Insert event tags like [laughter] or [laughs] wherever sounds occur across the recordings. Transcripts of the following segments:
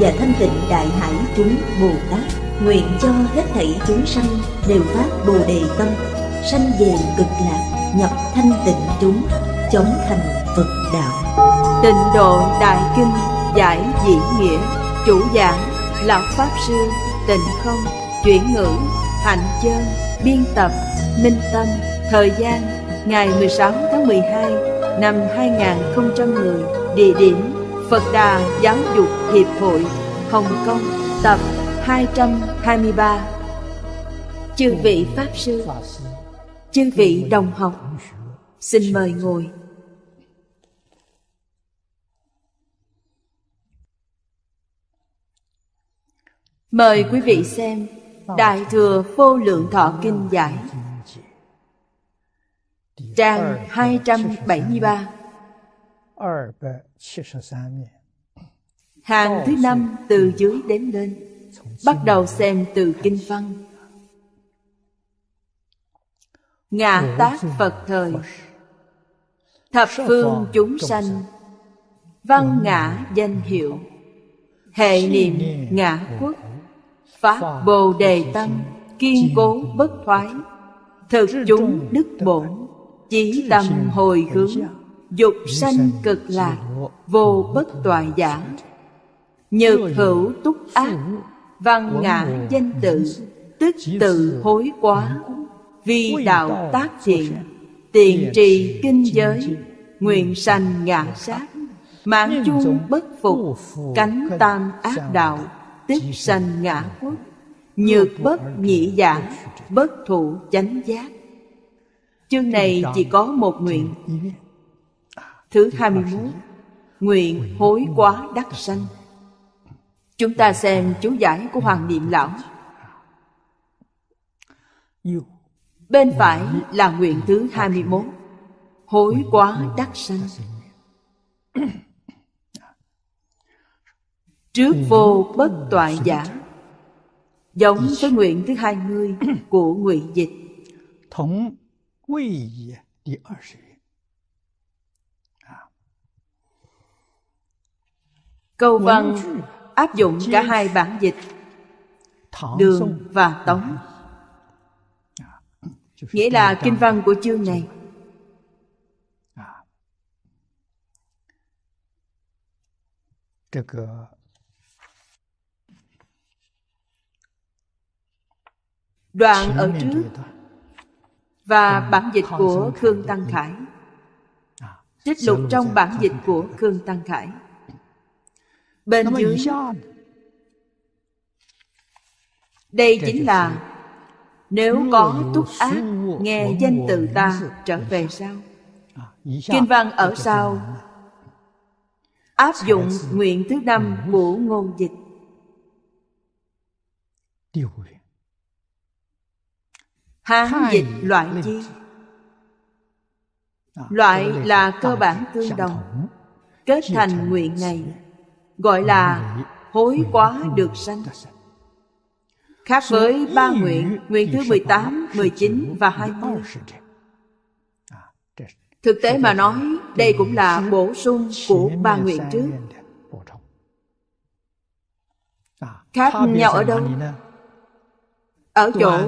và thanh tịnh đại hải chúng Bồ Tát nguyện cho hết thảy chúng sanh đều phát bồ đề tâm sanh về cực lạc nhập thanh tịnh chúng chống thành Phật đạo tịnh độ đại kinh giải diễn nghĩa chủ giảng là pháp sư tịnh không chuyển ngữ hạnh chân biên tập minh tâm thời gian ngày 16 tháng 12 năm 2010 địa điểm Phật Đà Giáo dục Hiệp hội Hồng Kông tập 223 Chư vị Pháp Sư Chư vị đồng học Xin mời ngồi Mời quý vị xem Đại Thừa Vô Lượng Thọ Kinh Giải Trang 273 Hàng thứ năm từ dưới đến lên Bắt đầu xem từ kinh văn Ngã tác Phật thời Thập phương chúng sanh Văn ngã danh hiệu Hệ niệm ngã quốc Pháp Bồ Đề Tâm Kiên cố bất thoái Thực chúng đức bổn Chí tâm hồi hướng Dục sanh cực lạc Vô bất toại giả nhược hữu túc ác văn ngã danh tự tức tự hối quá vi đạo tác thiện tiện trì kinh giới nguyện sanh ngã sát mạng chung bất phục cánh tam ác đạo tức sanh ngã quốc nhược bất nhị giả bất thụ chánh giác chương này chỉ có một nguyện thứ 21 nguyện hối quá đắc sanh Chúng ta xem chú giải của Hoàng Niệm Lão Bên phải là nguyện thứ 21 Hối quá đắc sanh Trước vô bất toại giả Giống với nguyện thứ hai mươi của ngụy dịch Thống quy ye đi 20 Câu văn áp dụng cả hai bản dịch đường và tống à. nghĩa là kinh văn của chương này à. đoạn ở trước và à, bản dịch của khương tăng khải trích lục trong bản dịch của khương tăng khải bên dưới đây chính là nếu có túc ác nghe danh từ ta trở về sau à, kinh văn ở sau áp dụng nguyện thứ năm của ngôn dịch hán dịch loại chi à, loại là cơ bản tương đồng kết thành nguyện này gọi là hối quá được sanh khác với ba nguyện nguyện thứ 18, 19 và 20 à, thực tế mà nói đây cũng là bổ sung của ba nguyện trước à, khác nhau ở đâu ở chỗ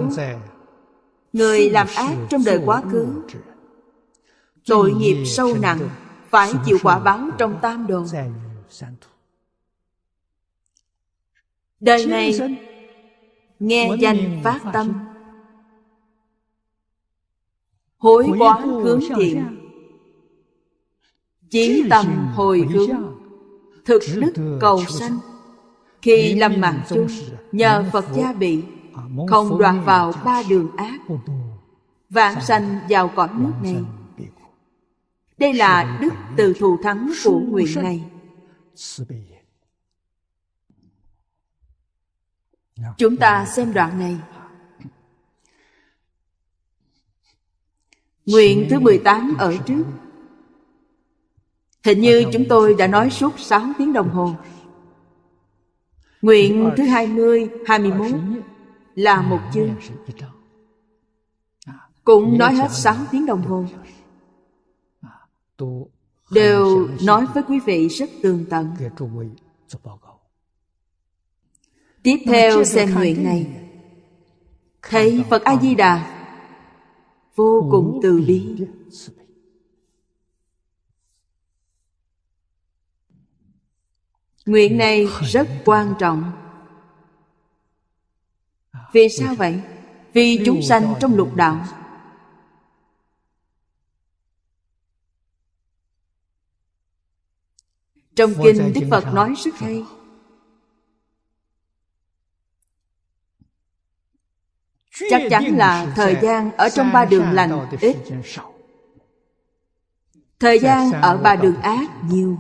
người làm ác trong đời quá khứ tội nghiệp sâu nặng phải chịu quả báo trong tam đồ đời này nghe danh phát tâm hối quán hướng thiện chỉ tầm hồi hướng thực đức cầu sanh khi lâm mạng chung nhờ phật gia bị không đoạt vào ba đường ác vãng sanh vào cõi nước này đây là đức từ thù thắng của nguyện này chúng ta xem đoạn này Nguyện thứ 18 ở trước Hình như chúng tôi đã nói suốt 6 tiếng đồng hồ Nguyện thứ 20, 21 là một chương Cũng nói hết 6 tiếng đồng hồ Đều nói với quý vị rất tường tận Tiếp theo xem nguyện này Thấy Phật A-di-đà Vô cùng từ bi Nguyện này rất quan trọng Vì sao vậy? Vì chúng sanh trong lục đạo Trong kinh Đức Phật nói rất hay chắc chắn là thời gian ở trong ba đường lành ít thời gian ở ba đường ác nhiều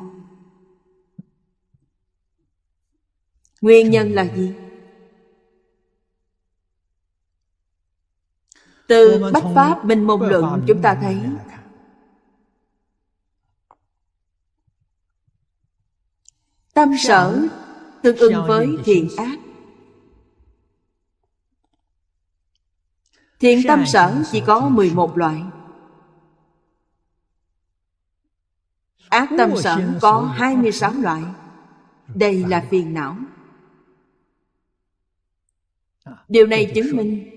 nguyên nhân là gì từ bách pháp minh môn luận chúng ta thấy tâm sở tương ứng với thiện ác Thiện tâm sở chỉ có 11 loại Ác tâm sở có 26 loại Đây là phiền não à, Điều này chứng minh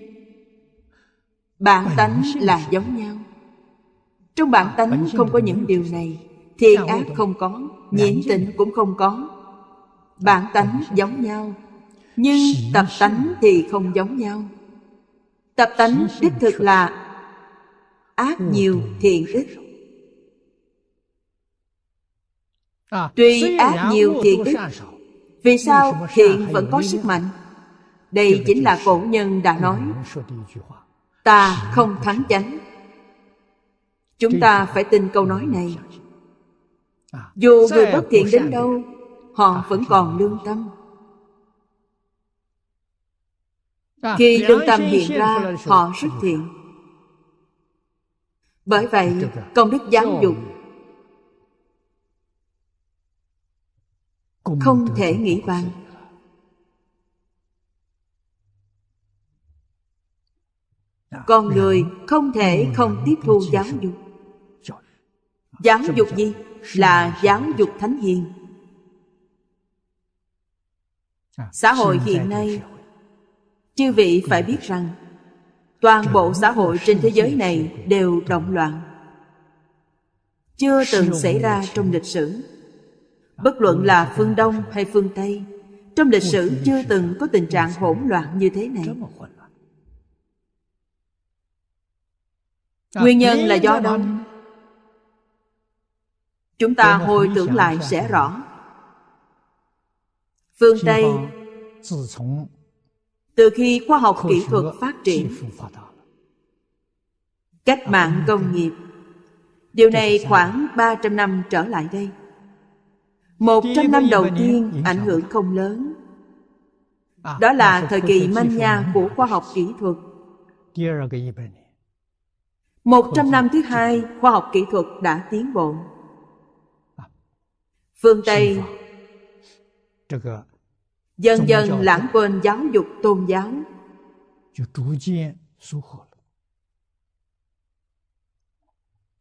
Bản tánh là giống nhau Trong bản à, tánh không có những điều này Thiện ác không có Nhiễm tình cũng không có Bản à, tánh giống nhau Nhưng tập tánh thì không giống nhau Tập tánh đích thực là ác ừ. nhiều thiện ít à, Tuy ác nhiều thiện ít Vì sao thiện vẫn có sức mạnh? Đây chính là cổ nhân đã nói Ta không thắng chánh Chúng ta phải tin câu nói này à, Dù người bất thiện đến đâu Họ à, vẫn còn lương tâm khi lương tâm hiện ra họ rất thiện. bởi vậy công đức giáo dục không thể nghĩ bằng. con người không thể không tiếp thu giáo dục giáo dục gì là giáo dục thánh hiền xã hội hiện nay chư vị phải biết rằng toàn bộ xã hội trên thế giới này đều động loạn chưa từng xảy ra trong lịch sử bất luận là phương đông hay phương tây trong lịch sử chưa từng có tình trạng hỗn loạn như thế này nguyên nhân là do đâu chúng ta hồi tưởng lại sẽ rõ phương tây từ khi khoa học kỹ thuật phát triển cách mạng công nghiệp điều này khoảng 300 năm trở lại đây một trăm năm đầu tiên ảnh hưởng không lớn à, đó là thời kỳ manh nha của khoa học kỹ thuật một trăm năm thứ hai khoa học kỹ thuật đã tiến bộ à. phương tây dần dần lãng quên giáo dục tôn giáo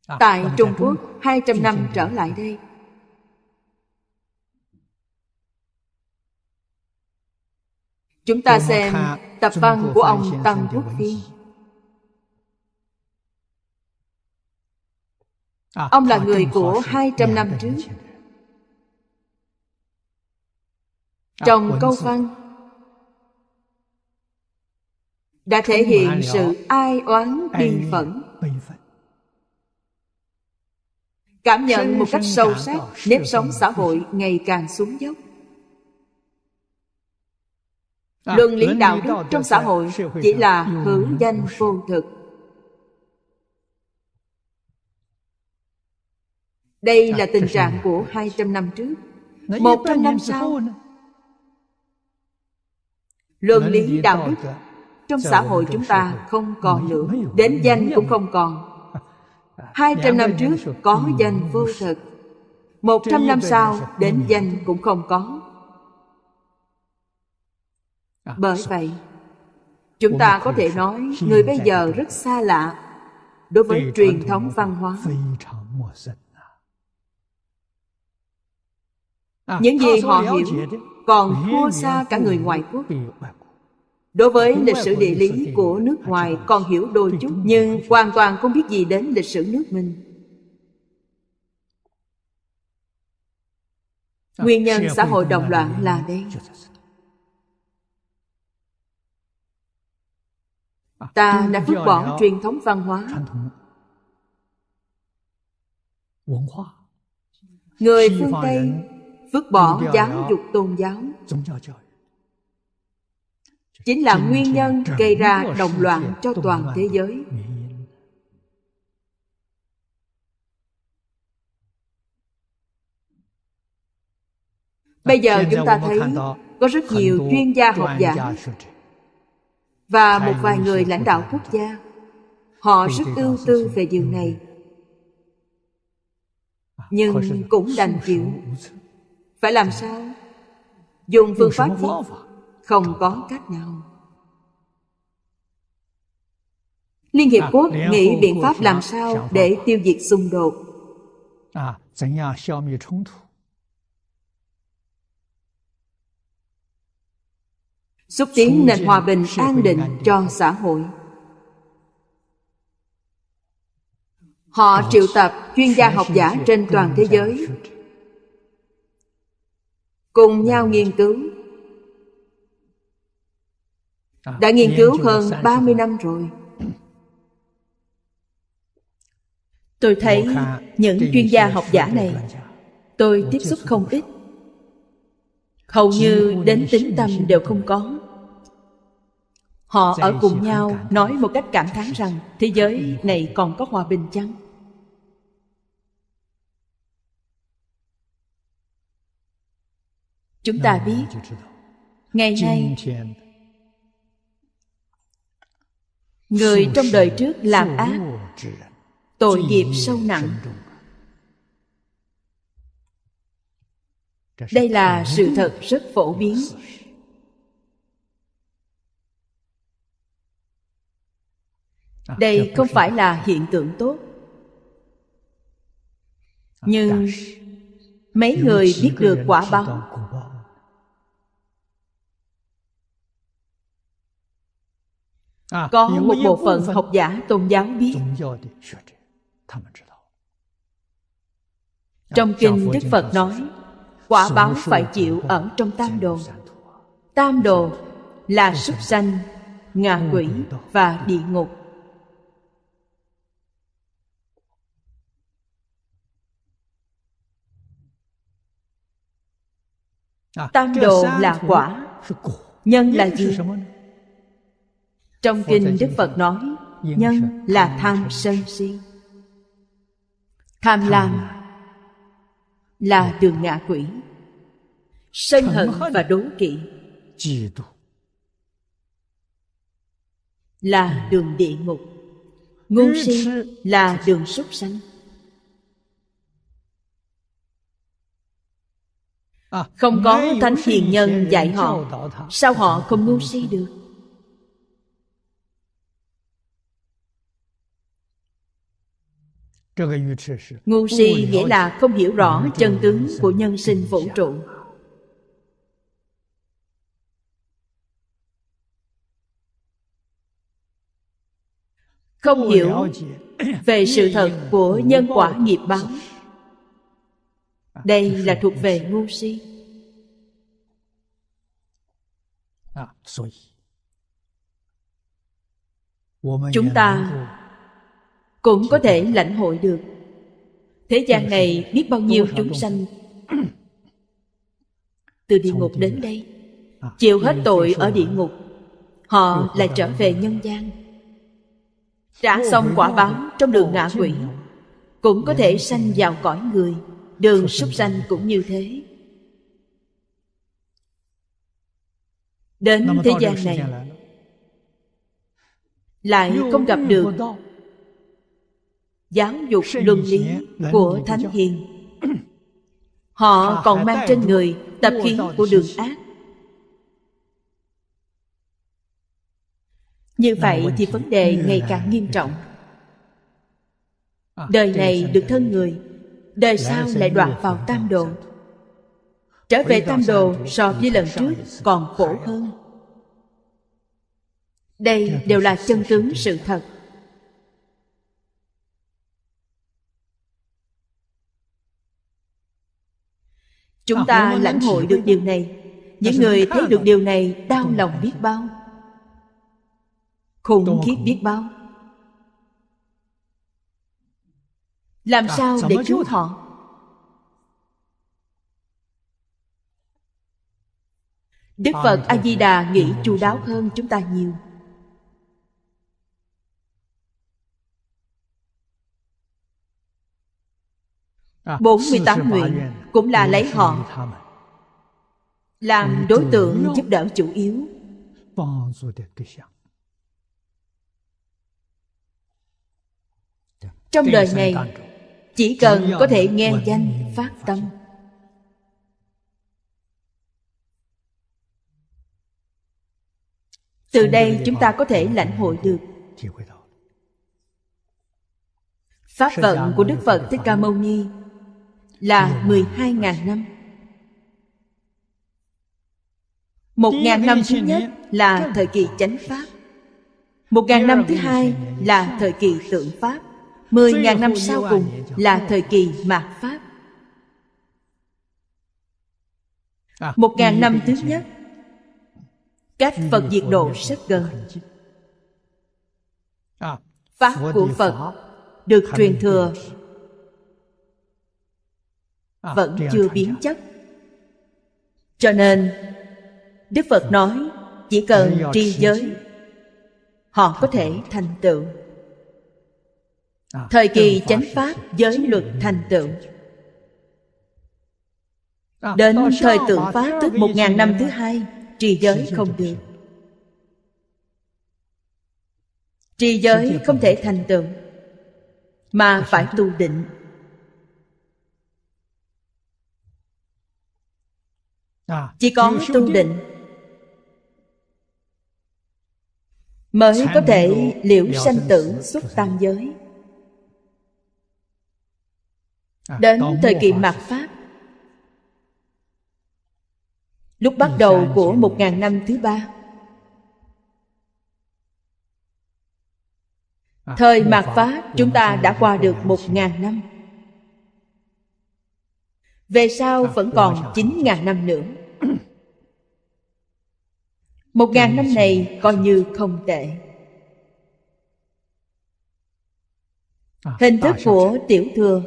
à, tại Trung Quốc 200 năm trở lại đây chúng ta xem tập văn của ông Tăng Quốc Phiên à, ông là người của 200 năm trước trong câu văn đã thể hiện sự ai oán bi phẫn cảm nhận một cách sâu sắc nếp sống xã hội ngày càng xuống dốc à, luân lý đạo đức trong xã hội chỉ là hữu danh vô thực đây là tình trạng của 200 năm trước một trăm năm sau luân lý đạo đức trong xã hội chúng ta không còn nữa đến danh cũng không còn [laughs] hai trăm năm trước có ừ, danh vô thực một trăm năm sau đến danh cũng không có à, bởi vậy chúng ta có thể nói người bây giờ rất xa lạ đối với truyền thống văn hóa à. những gì họ hiểu còn thua xa cả người ngoại quốc đối với lịch sử địa lý của nước ngoài còn hiểu đôi chút nhưng hoàn toàn không biết gì đến lịch sử nước mình nguyên nhân xã hội động loạn là đây ta đã vứt bỏ truyền thống văn hóa người phương tây vứt bỏ giáo dục tôn giáo chính là nguyên nhân gây ra động loạn cho toàn thế giới bây giờ chúng ta thấy có rất nhiều chuyên gia học giả và một vài người lãnh đạo quốc gia họ rất ưu tư về điều này à, nhưng cũng đành chịu phải làm sao? Dùng phương pháp gì? Không có cách nào. Liên Hiệp à, Quốc nghĩ biện pháp làm sao để tiêu diệt xung đột. À, Xúc tiến nền hòa bình an định cho xã hội. Họ triệu tập chuyên gia học giả trên toàn thế giới cùng dạ, nhau dạ. nghiên cứu à, đã nghiên cứu hơn 30 năm rồi tôi thấy những chuyên gia học giả này tôi tiếp xúc không ít hầu như đến tính tâm đều không có họ ở cùng nhau nói một cách cảm thán rằng thế giới này còn có hòa bình chăng chúng ta biết ngày nay người trong đời trước làm ác tội nghiệp sâu nặng đây là sự thật rất phổ biến à, đây không phải là hiện tượng tốt à, nhưng mấy người biết được quả báo Có một bộ phận học giả tôn giáo biết Trong dạ, kinh Đức Phật nói Quả báo phải chịu ở trong tam đồ Tam đồ dạ. là dạ. súc sanh, ngạ quỷ và địa ngục à, Tam đồ là quả Nhân là gì? trong kinh đức phật nói nhân là tham sân si tham lam là đường ngạ quỷ sân hận và đố kỵ là ừ. đường địa ngục ngu si là đường súc sanh à, không có thánh hiền nhân dạy họ sao họ không ngu si được Ngu si nghĩa là không hiểu rõ chân tướng của nhân sinh vũ trụ. Không hiểu [clears throat] về sự thật của nhân quả nghiệp báo. À, Đây là thuộc về ngu si. À, Chúng ta cũng có thể lãnh hội được thế gian này biết bao nhiêu chúng sanh từ địa ngục đến đây chịu hết tội ở địa ngục họ lại trở về nhân gian trả xong quả báo trong đường ngạ quỷ cũng có thể sanh vào cõi người đường súc sanh cũng như thế đến thế gian này lại không gặp được giáo dục luân lý của thánh hiền [clears throat] họ còn mang trên người tập khí của đường ác như vậy thì vấn đề ngày càng nghiêm [laughs] trọng à, đời này được thân người đời sau lại đoạn vào tam độ trở về tam đồ so với lần trước còn khổ hơn đây đều là chân tướng sự thật chúng ta lãnh hội được điều này những người thấy được điều này đau lòng biết bao khủng khiếp biết bao làm sao để cứu họ đức phật a di đà nghĩ chu đáo hơn chúng ta nhiều à, bốn mươi tám nguyện cũng là lấy họ làm đối tượng giúp đỡ chủ yếu dạ. trong đời này chỉ cần có thể nghe danh phát tâm từ đây chúng ta có thể lãnh hội được pháp vận của đức phật thích ca mâu ni là 12.000 năm. Một ngàn năm thứ nhất là thời kỳ chánh Pháp Một ngàn năm thứ hai là thời kỳ tượng Pháp Mười ngàn năm sau cùng là thời kỳ mạt Pháp à, Một ngàn năm thứ nhất Cách Phật diệt độ rất gần Pháp à, của Phật được truyền thừa À, vẫn chưa biến chất cho nên đức phật vâng. nói chỉ cần tri giới họ có thể thành tựu à, thời kỳ chánh pháp giới luật thành tựu à, đến thời tượng pháp tức một ngàn năm thứ hai trì giới không được trì giới không thể thành tựu mà phải tu định À, chỉ có tu định mới có thể liễu sanh tử xuất tam giới à, đến thời kỳ mạt pháp lúc bắt ừ, đầu của một ngàn năm thứ ba à, thời mạt pháp chúng ta đã qua được một ngàn năm về sau vẫn còn 9.000 năm nữa. Một ngàn năm này coi như không tệ. À, Hình thức của tiểu thừa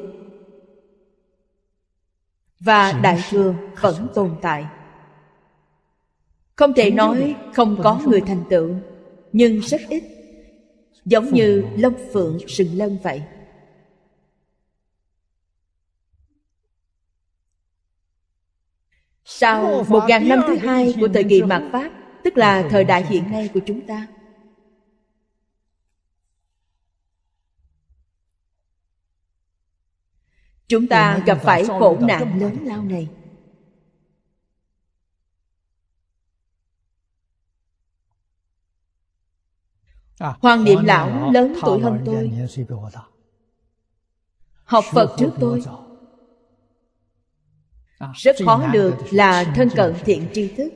và đại thừa vẫn tồn tại. Không thể nói không có người thành tựu, nhưng rất ít, giống như lông phượng sừng lân vậy. Sau một ngàn năm thứ hai của thời kỳ mạt Pháp Tức là thời đại hiện nay của chúng ta Chúng ta gặp phải khổ nạn lớn lao này à, Hoàng niệm lão lớn tuổi hơn tôi Học Phật trước tôi À, rất khó được là thân cận thiện tri thức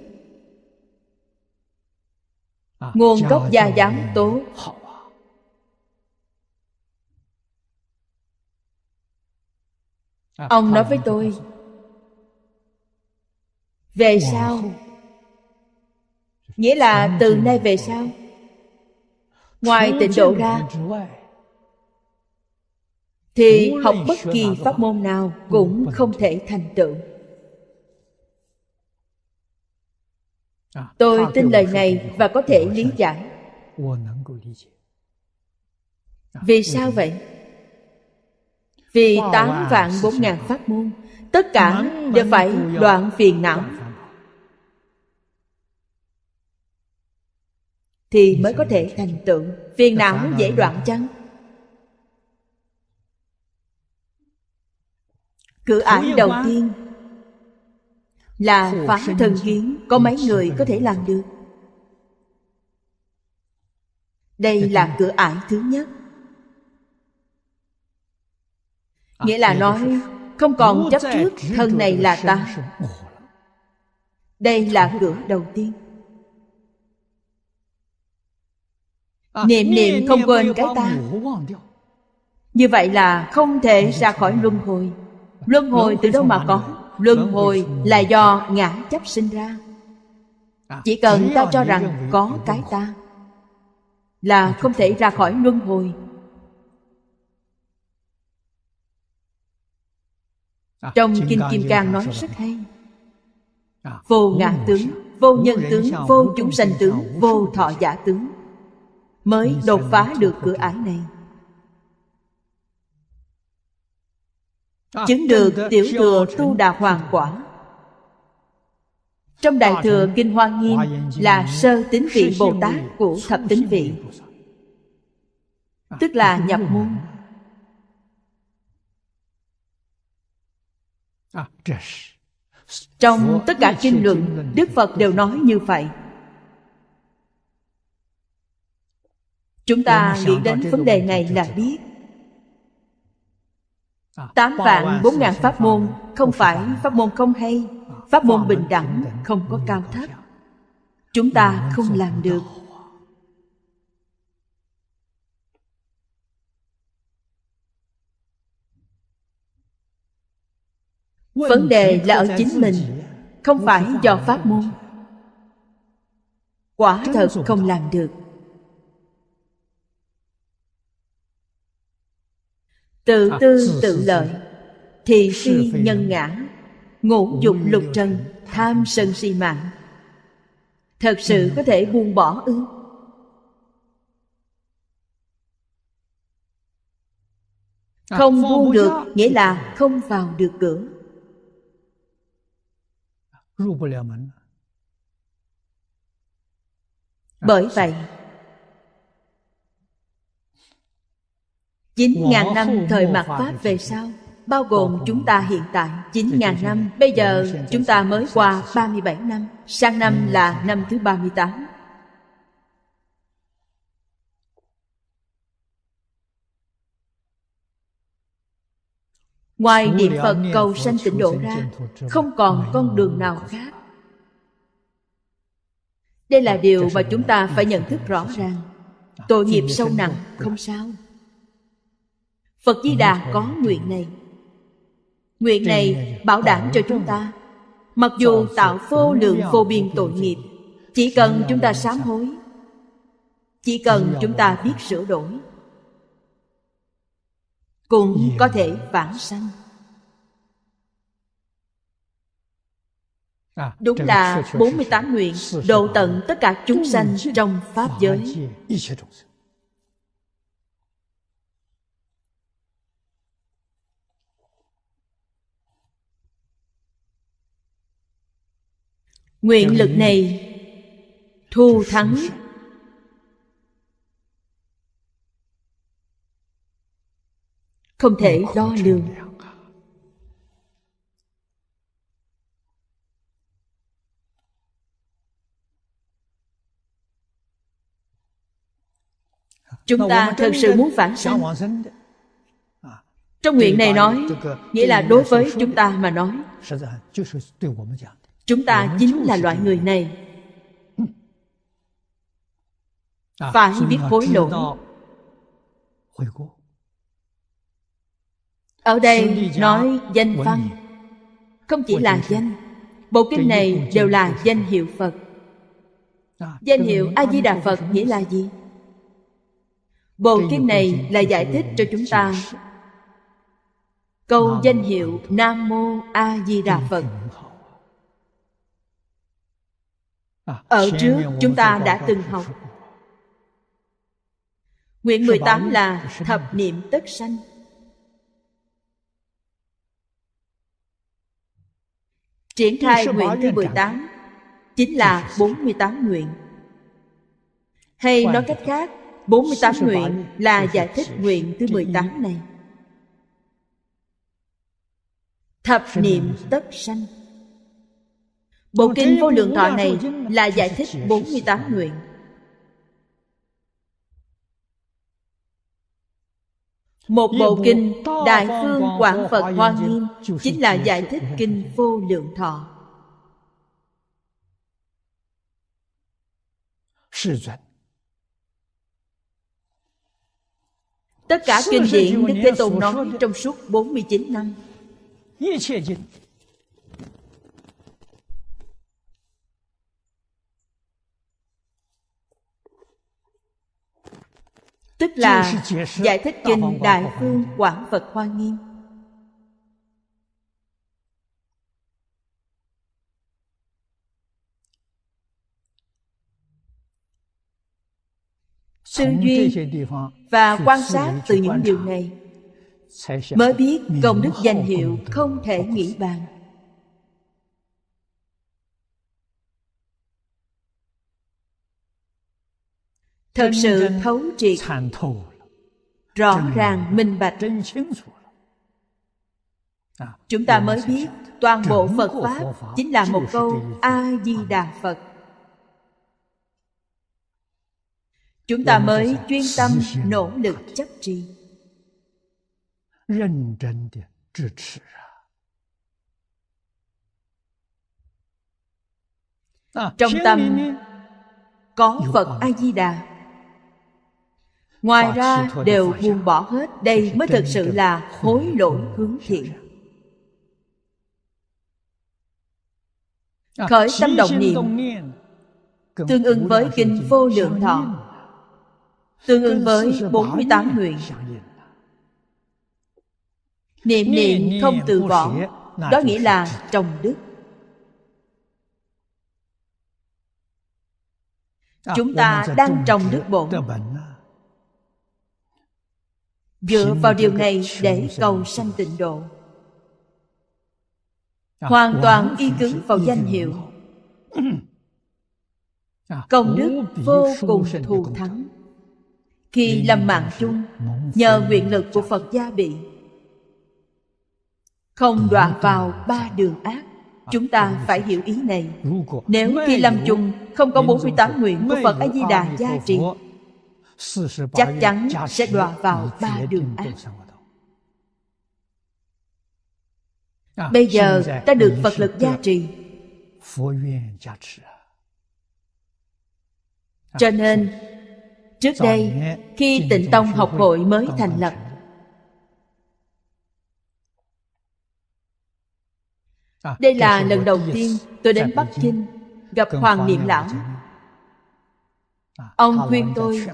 à, nguồn gốc gia giáo tốt à, ông nói với tôi về sau nghĩa là từ nay về sau ngoài tịnh độ ra thì học bất kỳ pháp môn nào cũng không thể thành tựu tôi tin lời này và có thể lý giải vì sao vậy vì tám vạn bốn ngàn pháp môn tất cả đều phải đoạn phiền não thì mới có thể thành tựu phiền não dễ đoạn chăng cửa ải đầu tiên là phá thân kiến có mấy người có thể làm được đây là cửa ải thứ nhất nghĩa là à, nói không còn chấp trước thân này là ta đây là cửa đầu tiên à, niệm niệm không quên cái ta như vậy là không thể ra khỏi luân hồi luân hồi từ đâu mà có luân hồi là do ngã chấp sinh ra à, chỉ cần ta cho rằng có cái ta là không thể ra khỏi luân hồi à, trong kinh kim cang nói rất hay à, vô ngã tướng vô nhân tướng vô chúng sanh tướng vô thọ giả tướng mới đột phá được cửa ải này À, chứng được tiểu thừa tu đà hoàng quả trong đại thừa kinh hoa nghiêm là sơ tính vị bồ tát của thập tính vị tức à, là nhập môn à, trong tất cả kinh luận đức phật đều nói như vậy chúng ta nghĩ đến vấn đề này là biết tám vạn bốn ngàn pháp môn không phải pháp môn không hay pháp môn bình đẳng không có cao thấp chúng ta không làm được vấn đề là ở chính mình không phải do pháp môn quả thật không làm được tự tư tự lợi thì phi nhân ngã ngũ dục lục trần tham sân si mạng thật sự ừ. có thể buông bỏ ư à, không buông được nghĩa là không vào được cửa bởi à, vậy 9.000 năm thời mặt Pháp về sau Bao gồm chúng ta hiện tại 9.000 năm Bây giờ chúng ta mới qua 37 năm Sang năm ừ. là năm thứ 38 Ngoài niệm Phật cầu sanh tịnh độ ra Không còn con đường nào khác Đây là điều mà chúng ta phải ừ, nhận thức rõ ràng à, Tội nghiệp sâu nặng không sao phật di đà có nguyện này nguyện này bảo đảm cho chúng ta mặc dù tạo vô lượng vô biên tội nghiệp chỉ cần chúng ta sám hối chỉ cần chúng ta biết sửa đổi cũng có thể vãng sanh à, Đúng là 48 nguyện độ tận tất cả chúng sanh trong Pháp giới Nguyện lực này thu thắng Không thể đo lường Chúng ta thật sự muốn phản sanh Trong nguyện này nói Nghĩa là đối với chúng ta mà nói chúng ta chính là loại người này phải à, biết hối lộ ở đây nói danh văn không chỉ là danh bộ kinh này đều là danh hiệu phật danh hiệu a di đà phật nghĩa là gì bộ kinh này là giải thích cho chúng ta câu danh hiệu nam mô a di đà phật À, Ở trước chúng ta đã từng học Nguyện 18 là thập niệm tất sanh Triển khai nguyện thứ 18 Chính là 48 nguyện Hay nói cách khác 48 nguyện là giải thích nguyện thứ 18 này Thập niệm tất sanh Bộ kinh vô lượng thọ này là giải thích 48 nguyện. Một bộ kinh Đại Phương Quảng Phật Hoa Nghiêm chính là giải thích kinh vô lượng thọ. Tất cả kinh điển Đức Thế Tôn nói trong suốt 49 năm. tức là giải thích kinh đại phương quảng phật hoa nghiêm tư duy và quan sát từ những điều này mới biết công đức danh hiệu không thể nghĩ bàn thật sự thấu triệt rõ ràng minh bạch à, chúng ta mới biết toàn bộ phật pháp chính là một câu a di đà phật chúng ta mới chuyên tâm nỗ lực chấp trì à, trong tâm có phật a di đà ngoài ra đều buông bỏ hết đây mới thực sự là ừ. hối lỗi hướng thiện dạ, dạ. khởi à, tâm động niệm tương ứng với kinh vô lượng thọ tương ứng với 48 nguyện dạ, niệm niệm không từ bỏ đó nghĩa là trồng đức à, chúng ta đang trồng đức bổn dựa vào điều này để cầu sanh tịnh độ à, hoàn toàn y cứng vào danh hiệu à, công đức vô cùng thù thắng khi lâm mạng chung nhờ nguyện lực của phật gia bị không đọa vào ba đường ác à, chúng ta phải hiểu ý này nếu khi lâm chung không có 48 nguyện của phật a di đà gia trì chắc chắn sẽ đọa vào ba đường ác. À, Bây giờ ta được Phật lực gia trì. À, cho nên, trước đây, khi tịnh tông học hội mới thành lập, à, Đây là lần đầu tiên tôi đến Bắc Kinh gặp Hoàng Niệm Lão. Ông khuyên tôi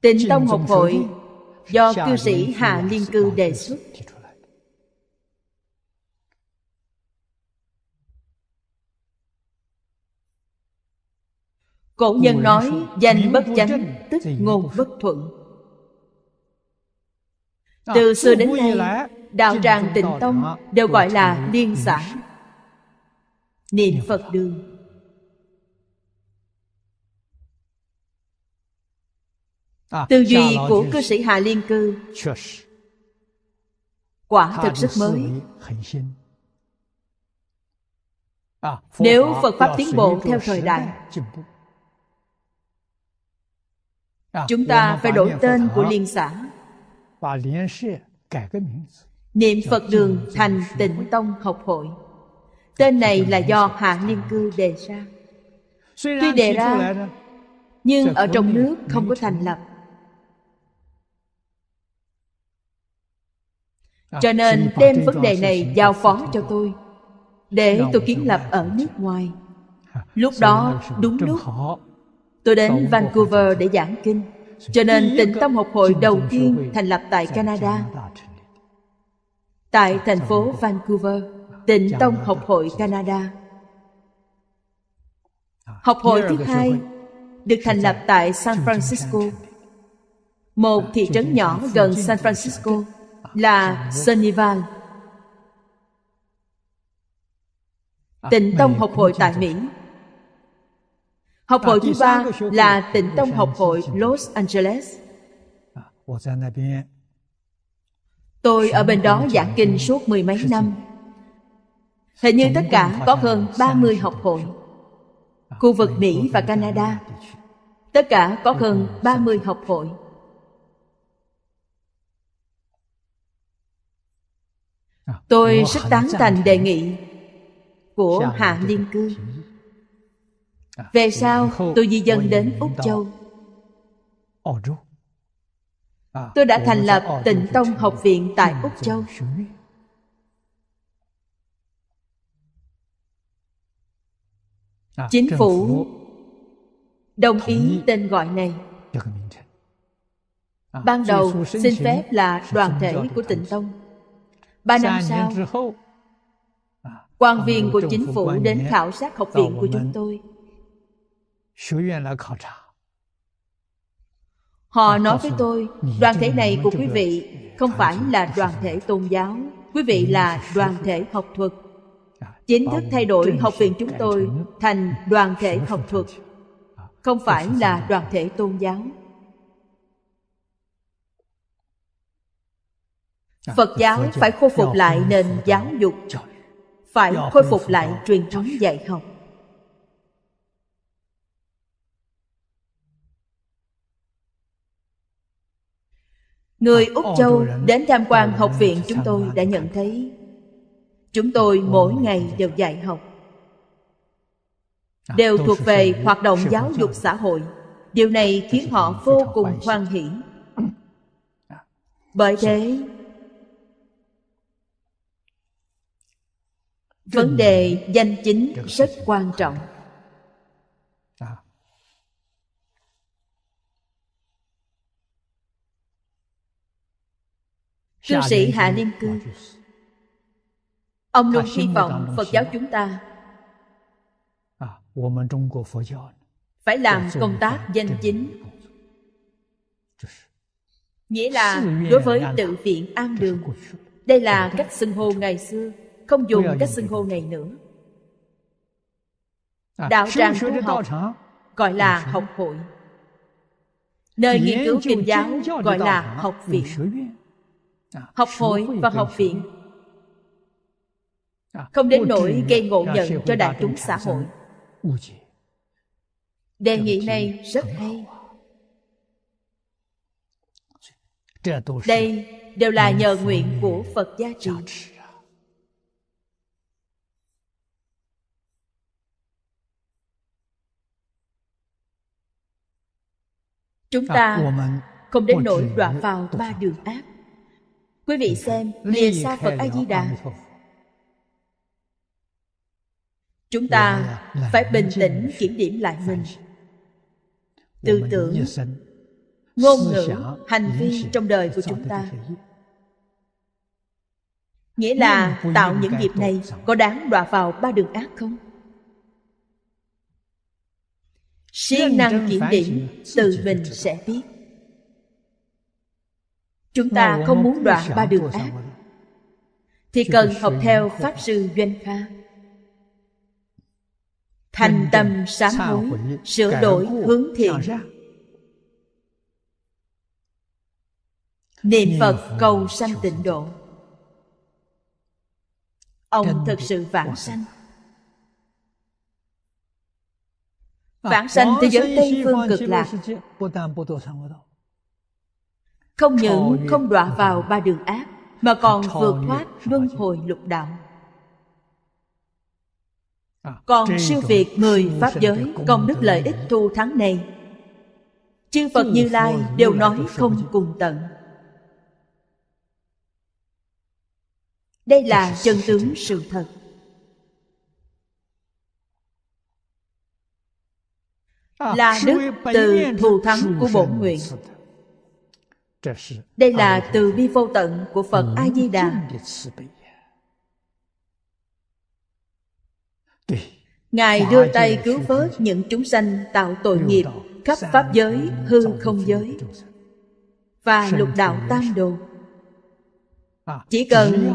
Tịnh Tông Học Hội do cư sĩ Hạ Liên Cư đề xuất. Cổ nhân nói danh bất chánh tức ngôn bất thuận à, Từ xưa đến nay Đạo tràng tịnh tông đều gọi là liên xã Niệm Phật đường À, Tư duy của cư sĩ Hà Liên Cư quả thực rất mới. À, Nếu Phật Pháp tiến bộ theo thời đại, à, chúng ta phải đổi tên của liên xã. Niệm Phật đường thành tịnh tông học hội. Tên này là do Hạ Liên Cư đề ra. Tuy đề ra, nhưng ở trong nước không có thành lập cho nên đem vấn đề này giao phó cho tôi để tôi kiến lập ở nước ngoài lúc đó đúng lúc tôi đến vancouver để giảng kinh cho nên tịnh tâm học hội đầu tiên thành lập tại canada tại thành phố vancouver tịnh tông học hội canada học hội thứ hai được thành lập tại san francisco một thị trấn nhỏ gần san francisco là Senival à, Tịnh Tông Học hội tại Mỹ Học à, hội thứ ba là Tịnh Tông Học hội Los Angeles à, Tôi ở bên đó giảng kinh suốt mười mấy năm Hình như tất cả có hơn 30 học hội Khu vực Mỹ và Canada Tất cả có hơn 30 học hội À, tôi rất tán thành đề nghị của hạ liên cư à, về sau tôi di dân đến úc châu à, tôi đã thành lập tịnh tông học viện tại úc châu chính phủ đồng ý tên gọi này ban đầu xin phép là đoàn thể của tịnh tông Ba năm sau, à, quan viên của chính phủ đến khảo sát học viện của chúng tôi. Họ à, nói với tôi, đoàn thể này của quý vị không phải là đoàn thể tôn giáo, quý vị là đoàn thể học thuật. À, chính thức thay đổi học viện chúng tôi thành đoàn thể học thuật, không phải là đoàn thể tôn giáo. À, phật giáo phải khôi phục lại nền giáo dục phải khôi phục lại truyền thống dạy học người à, úc châu đến tham quan học viện chúng tôi đã nhận thấy chúng tôi mỗi ngày đều dạy học à, đều thuộc về hoạt động giáo dục xã hội điều này khiến họ vô cùng hoan hỷ bởi thế vấn đề danh chính rất quan trọng Cư sĩ Hạ Liên Cư Ông luôn hy vọng Phật giáo chúng ta phải làm công tác danh chính nghĩa là đối với tự viện an đường đây là cách xưng hô ngày xưa không dùng các xưng hô này nữa à, đạo tràng tu học gọi là học hội nơi nghiên cứu kinh giáo gọi là học viện à, học hội và học viện à, không đến nỗi gây ngộ nhận cho đại chúng xã hội đề nghị này rất hay đây đều là nhờ nguyện của phật gia trị chúng ta không đến nỗi đọa vào ba đường ác quý vị xem lìa xa phật a di đà chúng ta phải bình tĩnh kiểm điểm lại mình tư tưởng ngôn ngữ hành vi trong đời của chúng ta nghĩa là tạo những nghiệp này có đáng đọa vào ba đường ác không siêng năng kiểm điểm tự mình sẽ biết chúng ta không muốn đoạn ba đường ác thì cần học theo pháp sư doanh pha thành tâm sám hối sửa đổi hướng thiện niệm phật cầu sanh tịnh độ ông thật sự vãng sanh Vãng sanh thế giới Tây Phương cực lạc Không những không đọa vào ba đường ác Mà còn vượt thoát luân hồi lục đạo à, Còn siêu việt mười Pháp giới Công đức lợi ích thu thắng này Chư Phật Như Lai đều nói không cùng tận Đây là chân tướng sự thật Ờ, là đức từ thù thắng của bổn nguyện đây ờ, là từ bi vô tận của phật a di đà ngài đưa tay cứu vớt những chúng sanh tạo tội nghiệp khắp pháp giới hư không giới và lục đạo tam đồ à, chỉ cần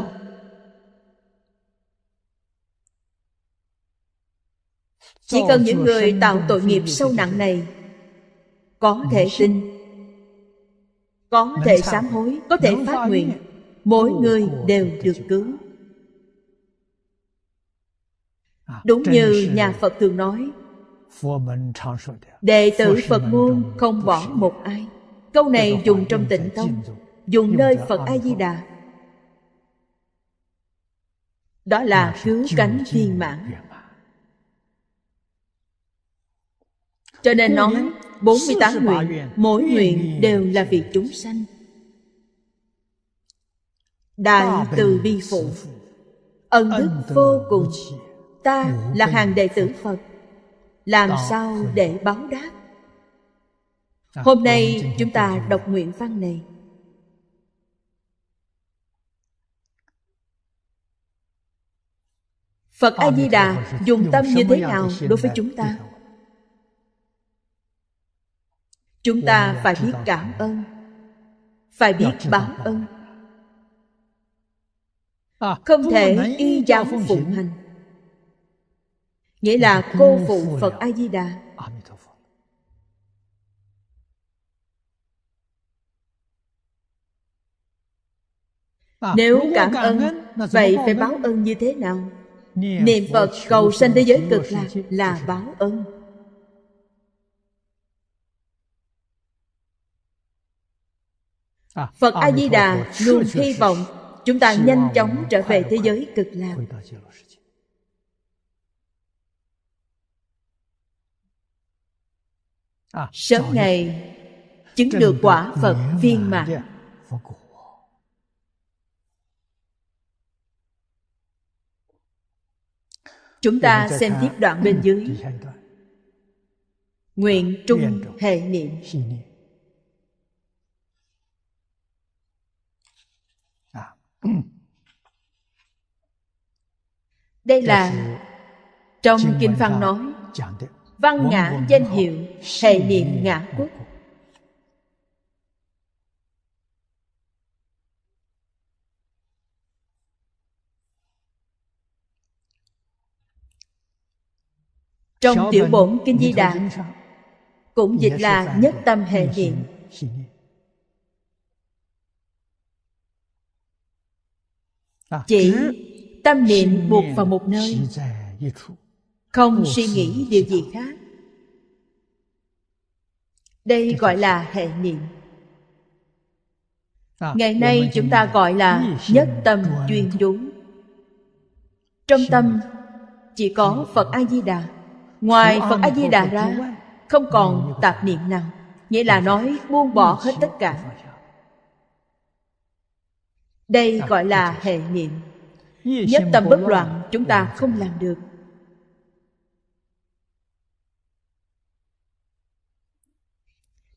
chỉ cần những người tạo tội nghiệp sâu nặng này có thể tin có thể sám hối có thể phát nguyện mỗi người đều được cứu à, đúng như nhà phật thường nói đệ tử phật môn không bỏ một ai câu này dùng trong tịnh tông dùng nơi phật a di đà đó là cứu cánh viên mãn Cho nên nói 48 nguyện Mỗi nguyện đều là vì chúng sanh Đại từ bi phụ Ân đức vô cùng Ta là hàng đệ tử Phật Làm sao để báo đáp Hôm nay chúng ta đọc nguyện văn này Phật A Di Đà dùng tâm như thế nào đối với chúng ta? chúng ta dạ, dạ, phải dạ, biết cảm ơn phải biết báo ơn à, không thể y giáo phụng hành nghĩa là cô phụ phật a di đà nếu cảm ơn vậy phải báo ơn như thế nào niệm phật cầu sanh thế giới cực lạc là, là báo ơn phật a di đà luôn hy vọng chúng ta nhanh chóng trở về thế giới cực lạc sớm ngày chứng được quả phật viên mãn chúng ta xem tiếp đoạn bên dưới nguyện trung hệ niệm đây là dạ trong kinh văn nói văn ngã danh hiệu hệ niệm ngã quốc trong tiểu bổn kinh di đà cũng dịch là nhất tâm hệ niệm À, chỉ tâm niệm buộc vào một nơi không suy nghĩ điều gì khác đây gọi là hệ niệm à, ngày nay chúng ta gọi là nhất tâm chuyên đúng. trong tâm chỉ có phật a di đà ngoài phật a di đà ra không còn tạp niệm nào nghĩa là nói buông bỏ hết tất cả đây gọi là hệ niệm nhất tâm bất loạn chúng ta ừ. không làm được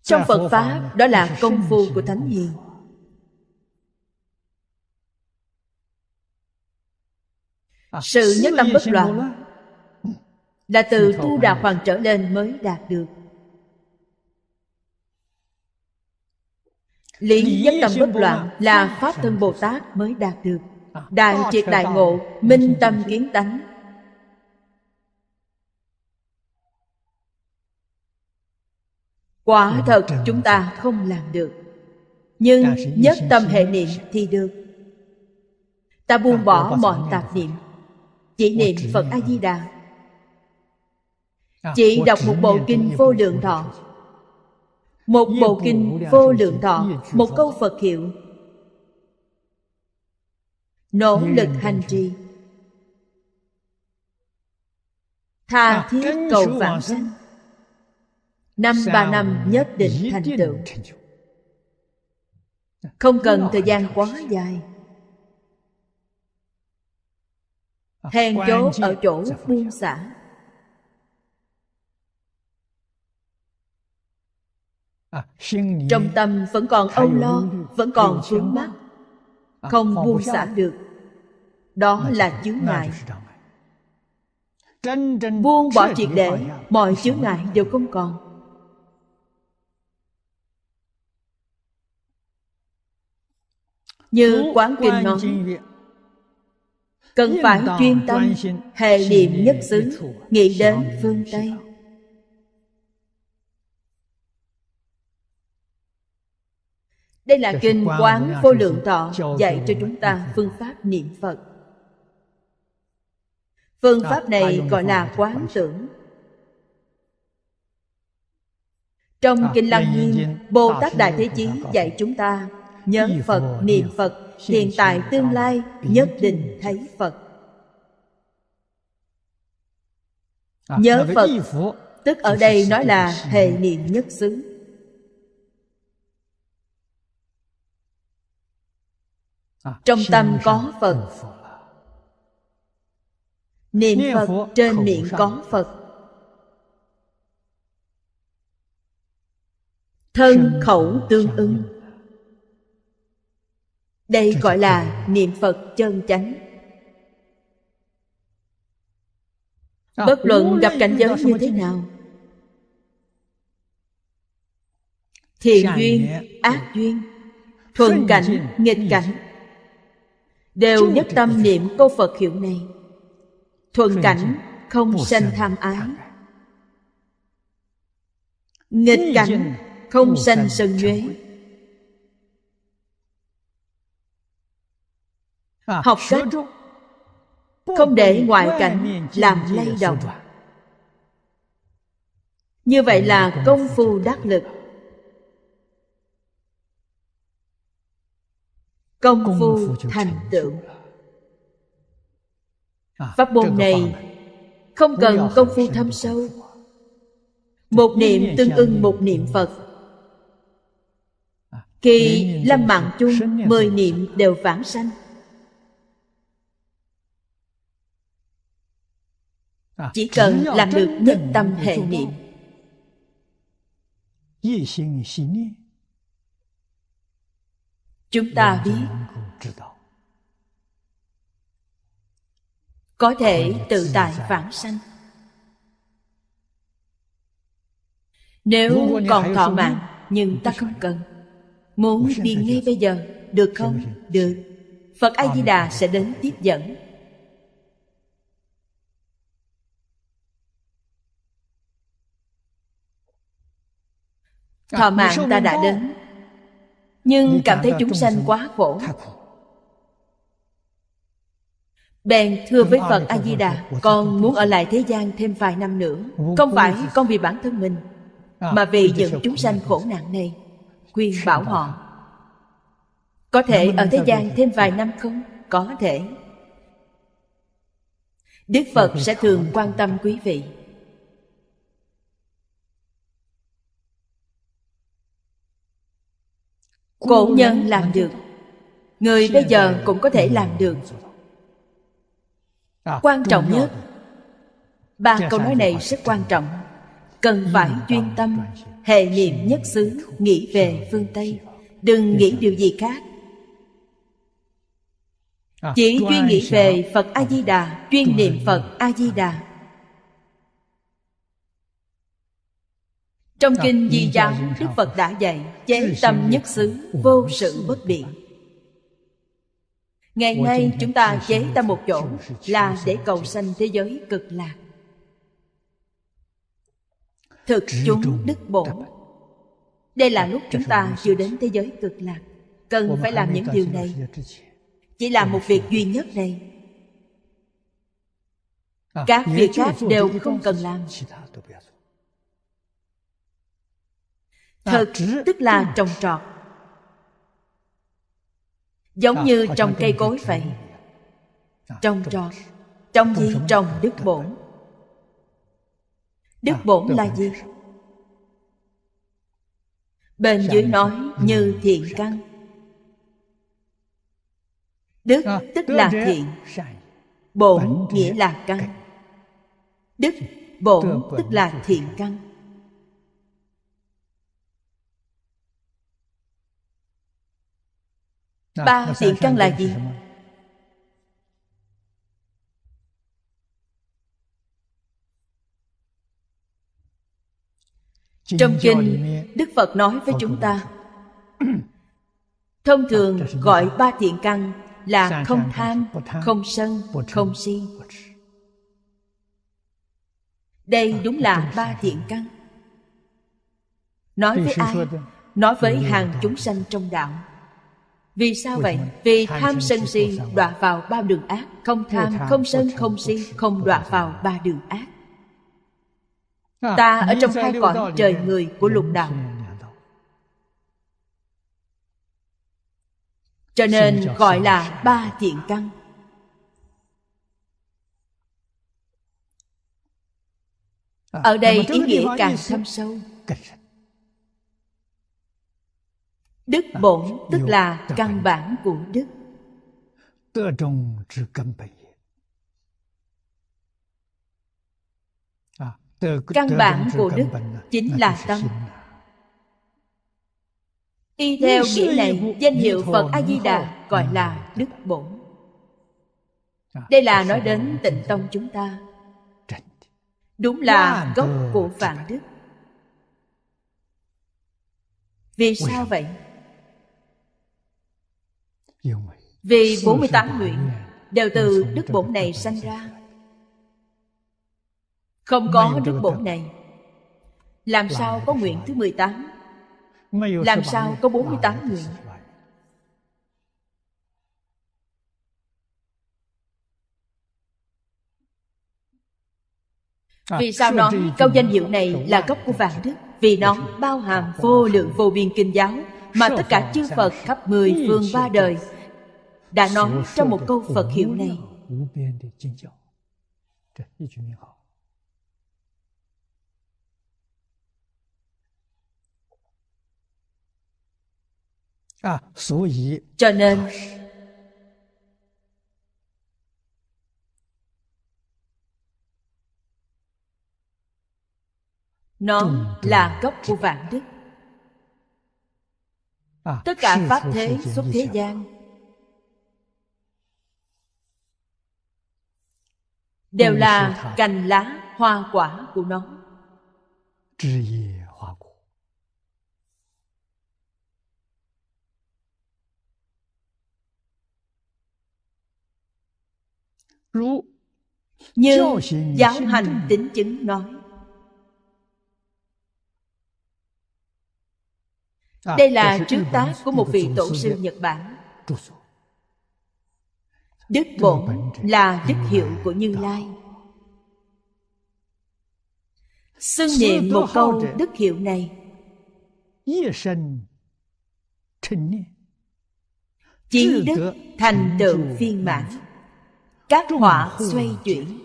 trong phật pháp đó là công phu của thánh hiền à, sự nhất tâm bất loạn là từ tu đà hoàng trở lên mới đạt được Lý nhất tâm bất loạn là Pháp thân Bồ Tát mới đạt được à, Đại triệt đại ngộ, minh tâm kiến tánh Quả thật chúng ta không làm được Nhưng nhất tâm hệ niệm thì được Ta buông bỏ mọi tạp niệm Chỉ niệm Phật A-di-đà Chỉ à, đọc một bộ kinh vô lượng thọ một bộ kinh vô lượng thọ một câu phật hiệu nỗ lực hành trì tha thiết cầu vạn sanh năm ba năm nhất định thành tựu không cần thời gian quá dài then à, chốt ở chỗ buông xả À, trong tâm vẫn còn âu lo vẫn còn vướng mắc à, không buông xả được đó là chướng ngại buông bỏ triệt để mọi chướng ngại đều không còn như quán kinh nói cần phải chuyên tâm hệ niệm nhất xứ nghĩ đến phương tây đây là kinh quán vô lượng thọ dạy cho chúng ta phương pháp niệm phật phương pháp này gọi là quán tưởng trong kinh lăng nghiêm bồ tát đại thế chí dạy chúng ta nhớ phật niệm phật hiện tại tương lai nhất định thấy phật à, nhớ phật tức ở đây nói là hệ niệm nhất xứ trong tâm à, có phật niệm phật trên miệng có phật thân khẩu tương ứng đây gọi là niệm phật chân chánh à, bất luận gặp cảnh giới như thế nào thiện duyên ác duyên thuận cảnh nghịch cảnh đều nhất tâm niệm câu phật hiệu này thuận cảnh không sanh tham ái à. nghịch cảnh không sanh sân nhuế học cách không để ngoại cảnh làm lay động như vậy là công phu đắc lực công phu thành tựu à, pháp môn này không cần công phu thâm sâu một niệm tương ưng một niệm phật Kỳ lâm mạng chung mười niệm đều vãng sanh à, Chỉ cần làm được nhất tâm hệ niệm chúng ta biết có thể tự tại vãng sanh nếu còn thọ mạng nhưng ta không cần muốn đi ngay bây giờ được không được phật a di đà sẽ đến tiếp dẫn thọ à, mạng ta đã đến nhưng cảm thấy chúng sanh quá khổ bèn thưa với phật a di đà con muốn ở lại thế gian thêm vài năm nữa không phải con vì bản thân mình à, mà vì những chúng sanh khổ nạn này khuyên bảo họ có thể ở thế gian thêm vài năm không có thể đức phật sẽ thường quan tâm quý vị Cổ nhân làm được Người bây giờ cũng có thể làm được à, Quan trọng nhất Ba câu nói này rất quan trọng Cần phải chuyên tâm Hệ niệm nhất xứ Nghĩ về phương Tây Đừng nghĩ điều gì khác à, Chỉ chuyên nghĩ về Phật A-di-đà Chuyên niệm Phật A-di-đà Trong kinh Di Giáo Đức Phật đã dạy Chế tâm nhất xứ vô sự bất biện Ngày nay chúng ta chế tâm một chỗ Là để cầu sanh thế giới cực lạc Thực chúng đức bổn Đây là lúc chúng ta chưa đến thế giới cực lạc Cần phải làm những điều này Chỉ là một việc duy nhất này Các việc khác đều không cần làm thật tức là trồng trọt giống như trồng cây cối vậy trồng trọt trong à, gì trồng ừ, à, đức bổn đức bổn là gì bên dưới nói như thiện căn đức tức là thiện bổn nghĩa là căn đức bổn tức là thiện căn ba thiện căn là gì trong kinh đức phật nói với chúng ta [clears throat] thông thường gọi ba thiện căn là không tham không sân không si đây đúng là ba thiện căn nói với ai nói với hàng chúng sanh trong đạo vì sao vậy? Vì tham sân si đọa vào ba đường ác, không tham, không sân, không si, không đọa vào ba đường ác. Ta ở trong hai cõi trời người của lục đạo. Cho nên gọi là ba thiện căn. À, ở đây ý nghĩa càng thâm sâu đức à, bổn tức là căn bản của đức à, căn bản của đức chính là tâm y theo nghĩa này danh hiệu phật a di đà gọi à. là đức bổn đây là nói đến tịnh tông chúng ta đúng là gốc của vạn đức vì sao vậy vì 48 nguyện đều từ đức bổn này sanh ra Không có đức bổn này Làm sao có nguyện thứ 18 Làm sao có 48 nguyện Vì à, sao nói câu danh hiệu này là gốc của vạn đức Vì nó bao hàm vô lượng vô biên kinh giáo mà tất cả chư Phật khắp mười phương ba đời đã nói trong một câu Phật hiệu này. À, Cho nên Nó là gốc của vạn đức À, tất cả pháp thế xuất thế gian đều là cành lá hoa quả của nó như giáo hành tính chứng nói À, đây là trước tác của một vị tổ sư nhật bản đức bổn là đức hiệu của như lai xưng niệm một câu đức hiệu này chiến đức thành tựu viên mãn các họa xoay chuyển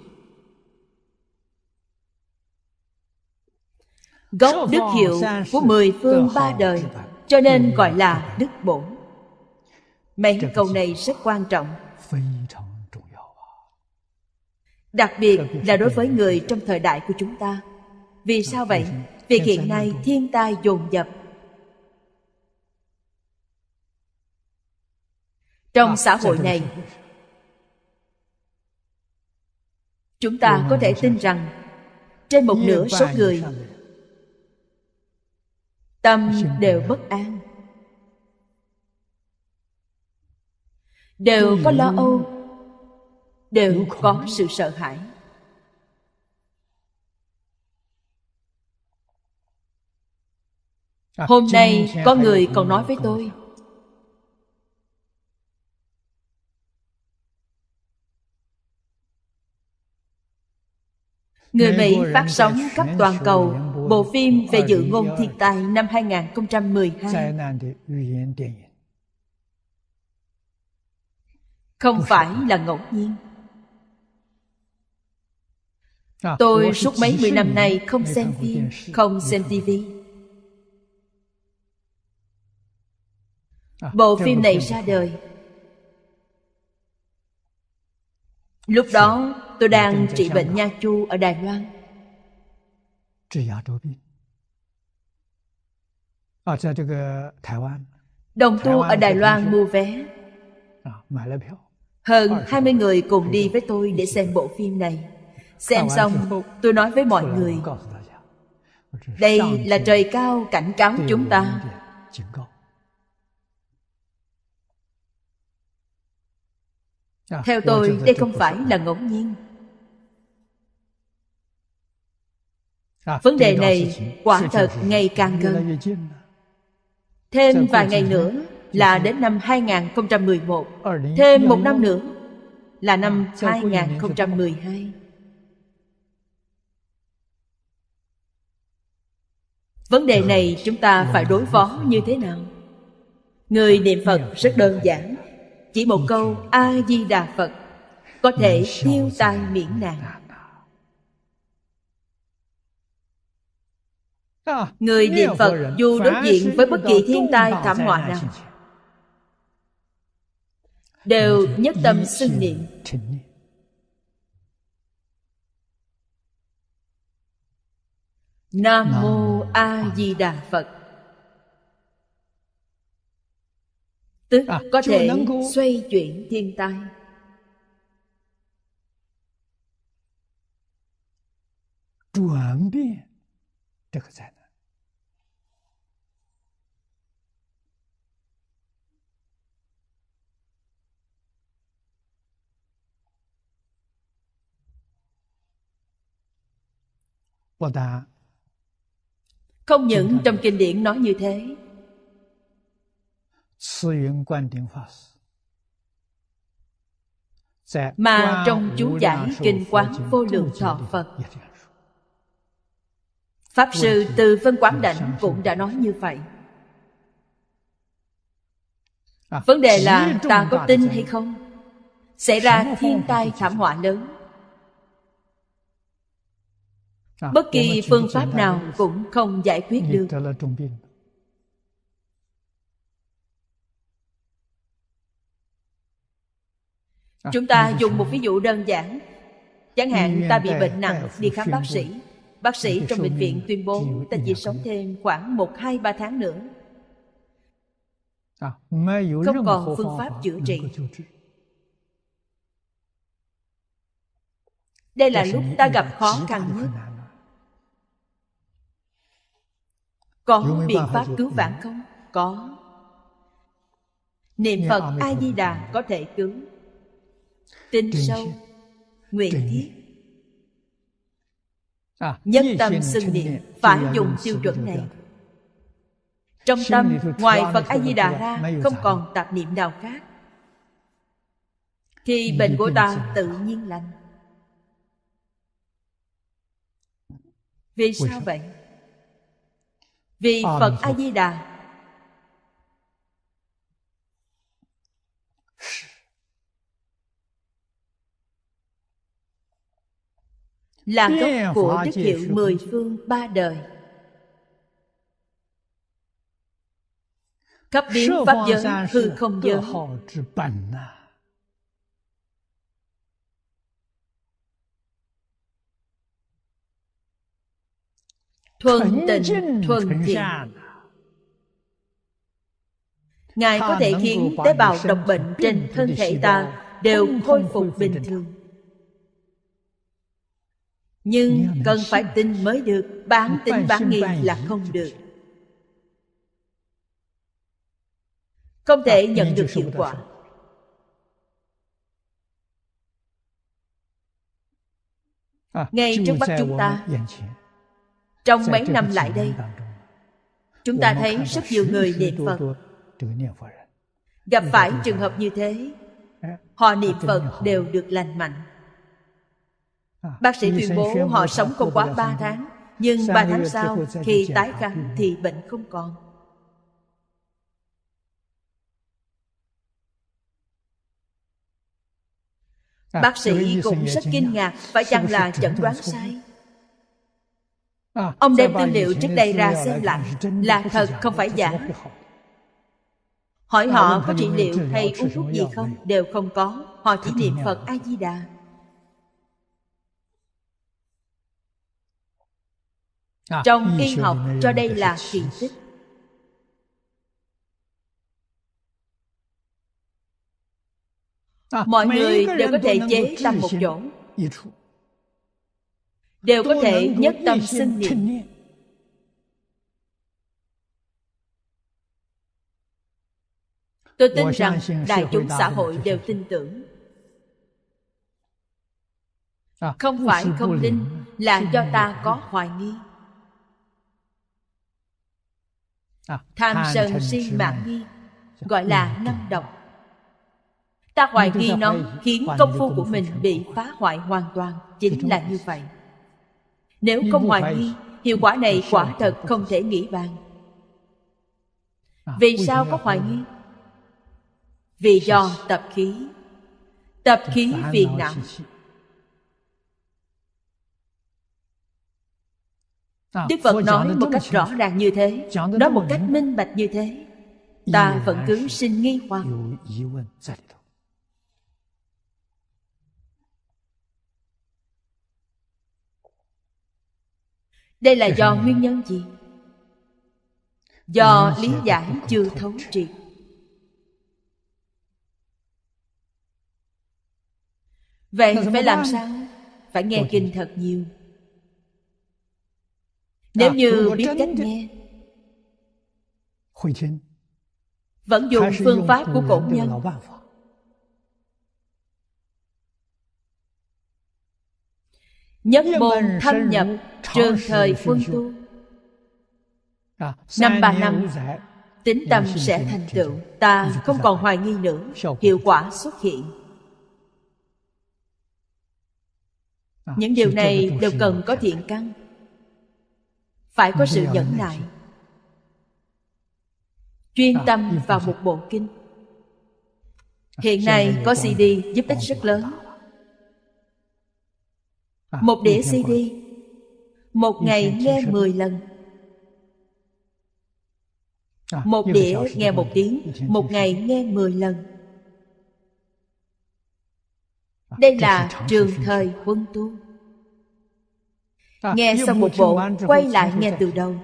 gốc đức hiệu của mười phương ba đời cho nên ừ. gọi là đức bổn mấy câu này rất quan trọng à. đặc biệt là đối với người trong thời đại của chúng ta vì sao vậy vì hiện nay thiên tai dồn dập trong à, xã hội này chúng ta có thể tin rằng trên một nửa số người tâm đều bất an đều có lo âu đều có sự sợ hãi à, hôm nay có người còn nói với tôi người mỹ phát sóng khắp toàn cầu bộ phim về dự ngôn thiên tai năm 2012. Không phải là ngẫu nhiên. Tôi suốt mấy mươi năm nay không xem phim, không xem TV. Bộ phim này ra đời Lúc đó tôi đang trị bệnh nha chu ở Đài Loan Đồng tu ở Đài Loan mua vé. Hơn 20 người cùng đi với tôi để xem bộ phim này. Xem xong, tôi nói với mọi người, đây là trời cao cảnh cáo chúng ta. Theo tôi, đây không phải là ngẫu nhiên. À, vấn đề này quả thật ngày càng gần thêm vài ngày nữa là đến năm 2011 thêm một năm nữa là à, năm 2012 vấn đề này chúng ta phải đối phó như thế nào người niệm phật rất đơn giản chỉ một câu a di đà phật có thể tiêu tai miễn nạn Người niệm Phật dù đối diện với bất kỳ thiên tai thảm họa nào Đều nhất tâm xưng niệm Nam Mô A Di Đà Phật Tức à, có thể xoay chuyển thiên tai Chuyển biến 这个灾难。Không những trong kinh điển nói như thế Mà trong chú giải Kinh Quán Vô Lượng Thọ Phật Pháp Sư Từ Vân Quán Đảnh cũng đã nói như vậy à, Vấn đề là ta có tin hay không Xảy ra thiên tai thảm họa lớn à, Bất kỳ phương pháp nào cũng không giải quyết được à, Chúng ta dùng một ví dụ đơn giản Chẳng hạn ta bị bệnh nặng đi khám bác sĩ Bác sĩ trong bệnh viện tuyên bố ta chỉ sống thêm khoảng 1-2-3 tháng nữa. À, không còn phương pháp chữa trị. Đây là lúc ta gặp khó khăn nhất. Có biện pháp cứu vãn không? Có. Niệm Phật A-di-đà có thể cứu. Tin sâu, nguyện thiết À, nhân tâm xưng niệm phải dùng tiêu chuẩn này trong tâm ngoài phật a di đà ra không dạ. còn tạp niệm nào khác thì bệnh của ta tự nhiên lành vì sao vậy vì phật a di đà là gốc của đức hiệu mười phương ba đời khắp biến pháp giới hư không giới à. thuần tình thuần thiện ngài có thể khiến tế bào độc bệnh trên thân thể ta đều khôi phục bình thường nhưng cần phải tin mới được bán tin bán nghi là không được không thể dạ, nhận được hiệu quả à, ngay trước mắt chúng ta trong mấy năm lại đây chúng ta thấy rất nhiều người niệm phật gặp phải trường hợp như thế họ à, niệm phật đều được lành mạnh À, Bác sĩ tuyên bố họ sống không quá 3 tháng, nhưng 3 tháng sau khi tái khám thì bệnh không còn. À, Bác sĩ cũng rất kinh ngạc, phải chăng là chẩn đoán sai? À, Ông đem tư liệu trước đây ra xem lại, là thật không phải giả. Hỏi họ có trị liệu hay uống thuốc gì không, đều không có, họ chỉ niệm Phật A-di-đà. À, trong y học cho đây là kỳ tích à, mọi người đều có thể chế tâm một chỗ đều có thể nhất tâm sinh niệm tôi tin rằng đại chúng xã hội đều tin tưởng à, không phải không tin là do ta có hoài nghi À, tham sân si mạng nghi gọi là dạ. năng động ta hoài nghi nó khiến công phu của mình bị phá hoại hoàn toàn chính là như vậy nếu không hoài nghi hiệu quả này quả thật không thể nghĩ bàn à, vì sao có hoài nghi vì do tập khí tập khí phiền não Ờ, Đức Phật nói một cách rõ ràng như thế Nói một cách minh bạch như thế Ta vẫn cứ sinh nghi hoặc Đây là do nguyên nhân gì? Do lý giải chưa thấu triệt Vậy phải làm sao? Phải nghe kinh thật nhiều nếu à, như biết cách nghe Vẫn dùng phương pháp của cổ nhân Nhất môn thâm nhập trường thời quân tu à, Năm ba năm Tính tâm sẽ thành tựu Ta không còn hoài nghi nữa Hiệu quả xuất hiện à, Những điều này đều cần có thiện căn phải có sự nhẫn nại chuyên à, tâm vào một bộ kinh à, hiện nay có cd giúp ích rất lớn à, một đĩa cd một ngày nghe 10 lần một đĩa nghe một tiếng một ngày nghe 10 lần đây là trường thời quân tu nghe xong một bộ quay lại nghe từ đầu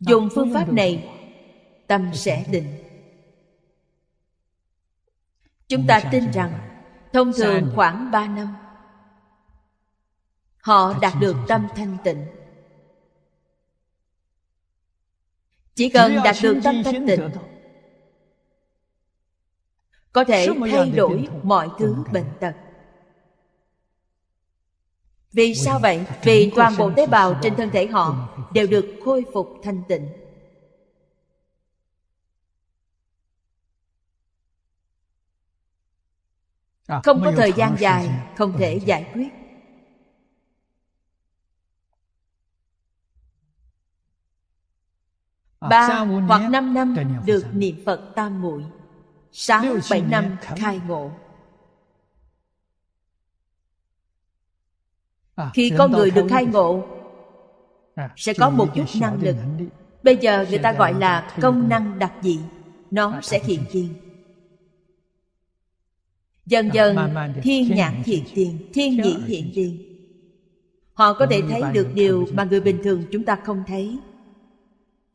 dùng phương pháp này tâm sẽ định chúng ta tin rằng thông thường khoảng 3 năm họ đạt được tâm thanh tịnh chỉ cần đạt được tâm thanh tịnh có thể thay đổi mọi thứ bệnh tật vì sao vậy? Vì toàn bộ tế bào trên thân thể họ đều được khôi phục thanh tịnh. À, không có thời gian dài, không thể giải quyết. À, ba hoặc năm năm được niệm Phật tam muội, sáu bảy năm khai ngộ. À, khi con người được khai ngộ à, sẽ có một chút năng lực bây giờ người ta gọi là công năng đặc dị nó à, sẽ hiện tiền dần dần thiên nhãn hiện tiền thiên nhĩ hiện tiền họ có thể thấy được điều mà người bình thường chúng ta không thấy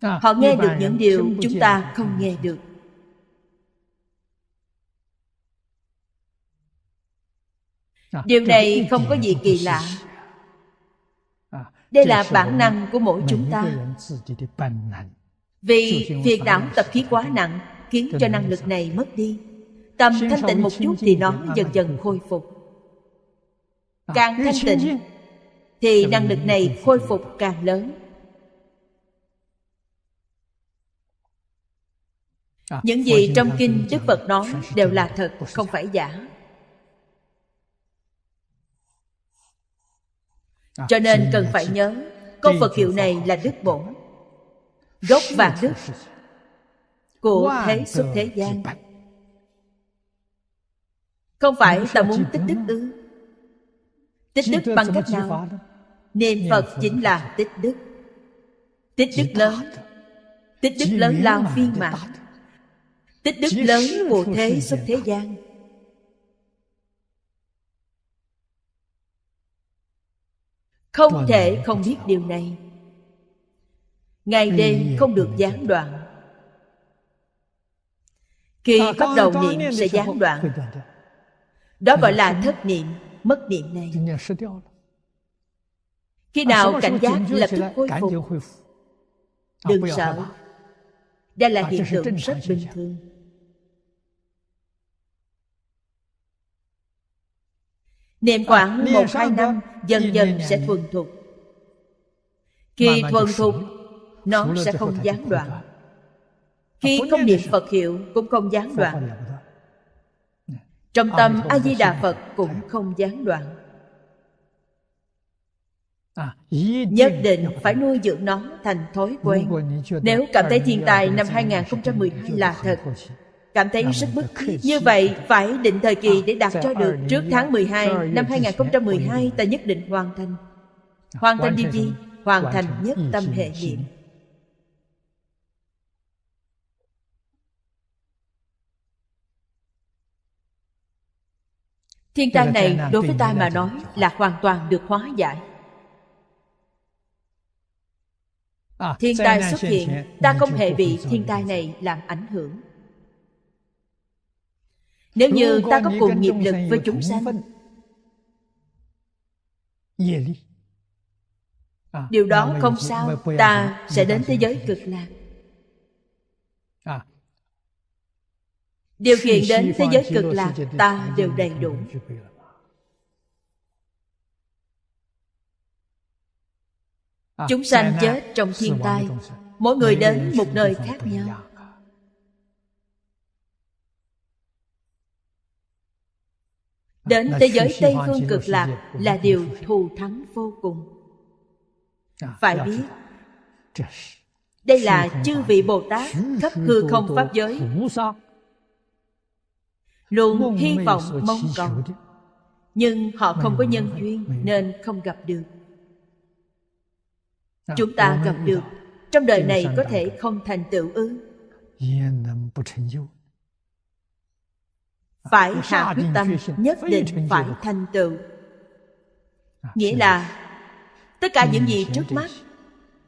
họ nghe được những điều chúng ta không nghe được điều này không có gì kỳ lạ đây là bản năng của mỗi chúng ta. Vì phiền não tập khí quá nặng khiến cho năng lực này mất đi. Tâm thanh tịnh một chút thì nó dần dần khôi phục. Càng thanh tịnh thì năng lực này khôi phục càng lớn. À, những gì trong kinh Đức Phật nói đều là thật, không phải giả. À, cho nên cần phải nhớ câu phật hiệu này là đức bổn gốc và đức của thế xuất thế gian không phải ta muốn tích đức ư tích đức bằng cách nào niệm phật chính là tích đức tích đức lớn tích đức lớn lao viên mãn tích đức lớn của thế xuất thế gian không thể không biết điều này ngày đêm không được gián đoạn khi à, bắt đầu niệm sẽ gián đoạn đó gọi là thất niệm mất niệm này khi à, nào cảnh giác lập tức khôi phục à, đừng sợ đây là hiện tượng rất bình thường Niệm khoảng một hai năm Dần dần sẽ thuần thục Khi thuần thục Nó sẽ không gián đoạn Khi không niệm Phật hiệu Cũng không gián đoạn dạ. Trong tâm A-di-đà Phật Cũng không gián đoạn à, Nhất định phải nuôi dưỡng nó thành thói quen Nếu cảm thấy thiên tài năm 2012 là thật cảm thấy rất bức Như vậy, phải định thời kỳ để đạt cho được trước tháng 12 năm 2012 ta nhất định hoàn thành. Hoàn thành điều gì? Hoàn thành nhất tâm hệ niệm. Thiên tai này đối với ta mà nói là hoàn toàn được hóa giải. À, thiên tai xuất hiện, ta không hề bị thiên tai này làm ảnh hưởng. Nếu như ta có cùng nghiệp lực với chúng sanh à, Điều đó không sao Ta sẽ à. đến thế giới cực lạc Điều kiện đến thế giới cực lạc Ta đều đầy đủ à, Chúng sanh chết trong thiên tai Mỗi người đến một nơi khác nhau đến thế giới tây phương cực lạc là điều thù thắng vô cùng à, phải biết đây là chư vị bồ tát khắp hư không pháp giới luôn hy vọng mong cầu nhưng họ không có nhân duyên nên không gặp được à, chúng ta gặp được trong đời này có thể không thành tựu ư phải hạ quyết tâm nhất định phải thành tựu à, nghĩa là tất cả những gì trước mắt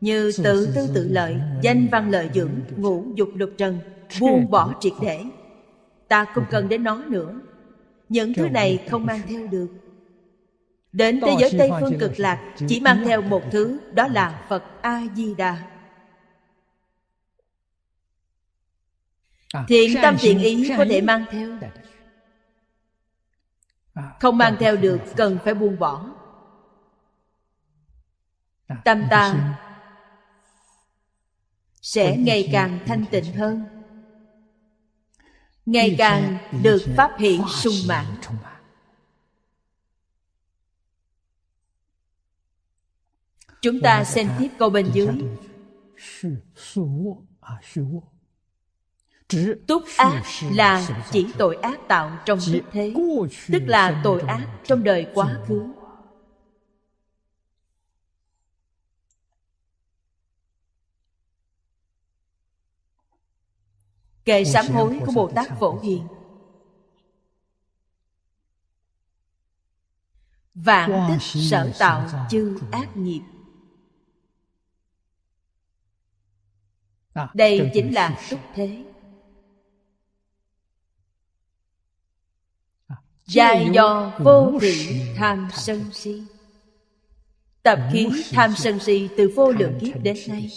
như tự tư tự lợi danh văn lợi dưỡng ngũ dục lục trần buông bỏ triệt để ta không cần đến nó nữa những thứ này không mang theo được đến thế giới tây phương cực lạc chỉ mang theo một thứ đó là phật a di đà à, thiện tâm thiện ý có thể mang theo À, không mang theo được cần phải buông bỏ à, tâm ta sẽ ngày càng thanh tịnh hơn ngày càng được pháp hiện sung mãn chúng ta xem tiếp câu bên dưới Túc ác là chỉ tội ác tạo trong thức thế Tức là tội ác trong đời quá khứ Kệ sám hối của Bồ Tát Phổ Hiền Vạn tích sở tạo chư ác nghiệp à, Đây chính là túc thế giai do vô thị tham sân si Tập khí tham sân si từ vô lượng kiếp đến nay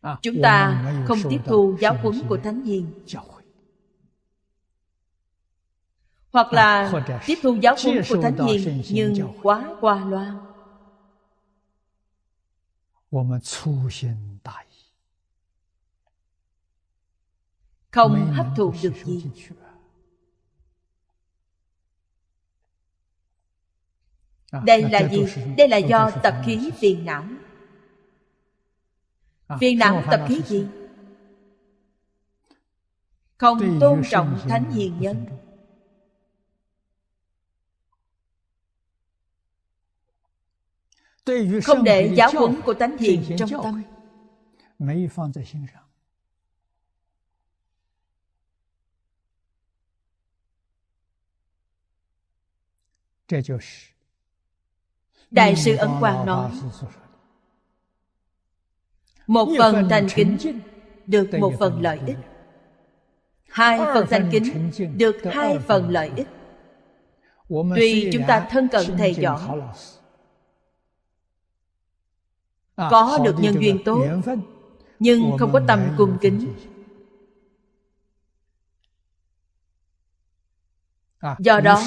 à, Chúng ta không à, tiếp thu giáo huấn của Thánh Hiền Hoặc là tiếp thu giáo huấn của Thánh Hiền Nhưng quá qua loa không hấp thụ được gì à, đây là gì đây là do tập khí phiền não à, phiền não tập khí gì không tôn trọng thánh hiền nhân không để giáo huấn của tánh hiền trong tâm Đại sư Ấn Quang nói Một phần thành kính được một phần lợi ích Hai phần thành kính được hai phần lợi ích Tuy chúng ta thân cận thầy giỏi à, Có được nhân duyên tốt Nhưng không có tâm cung kính à, Do đó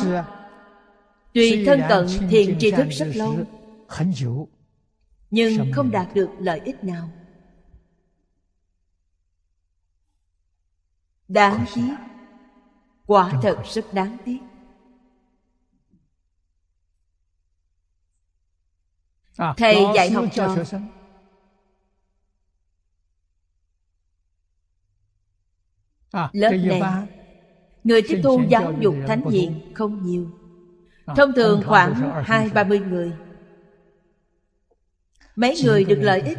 tuy thân cận thiền tri thức rất lâu Nhưng không đạt được lợi ích nào Đáng tiếc Quả thật rất đáng tiếc à, Thầy dạy học trò à, Lớp này Người tiếp thu giáo dục thánh diện không nhiều Ờ, thông thường khoảng hai ba mươi người mấy người được lợi ích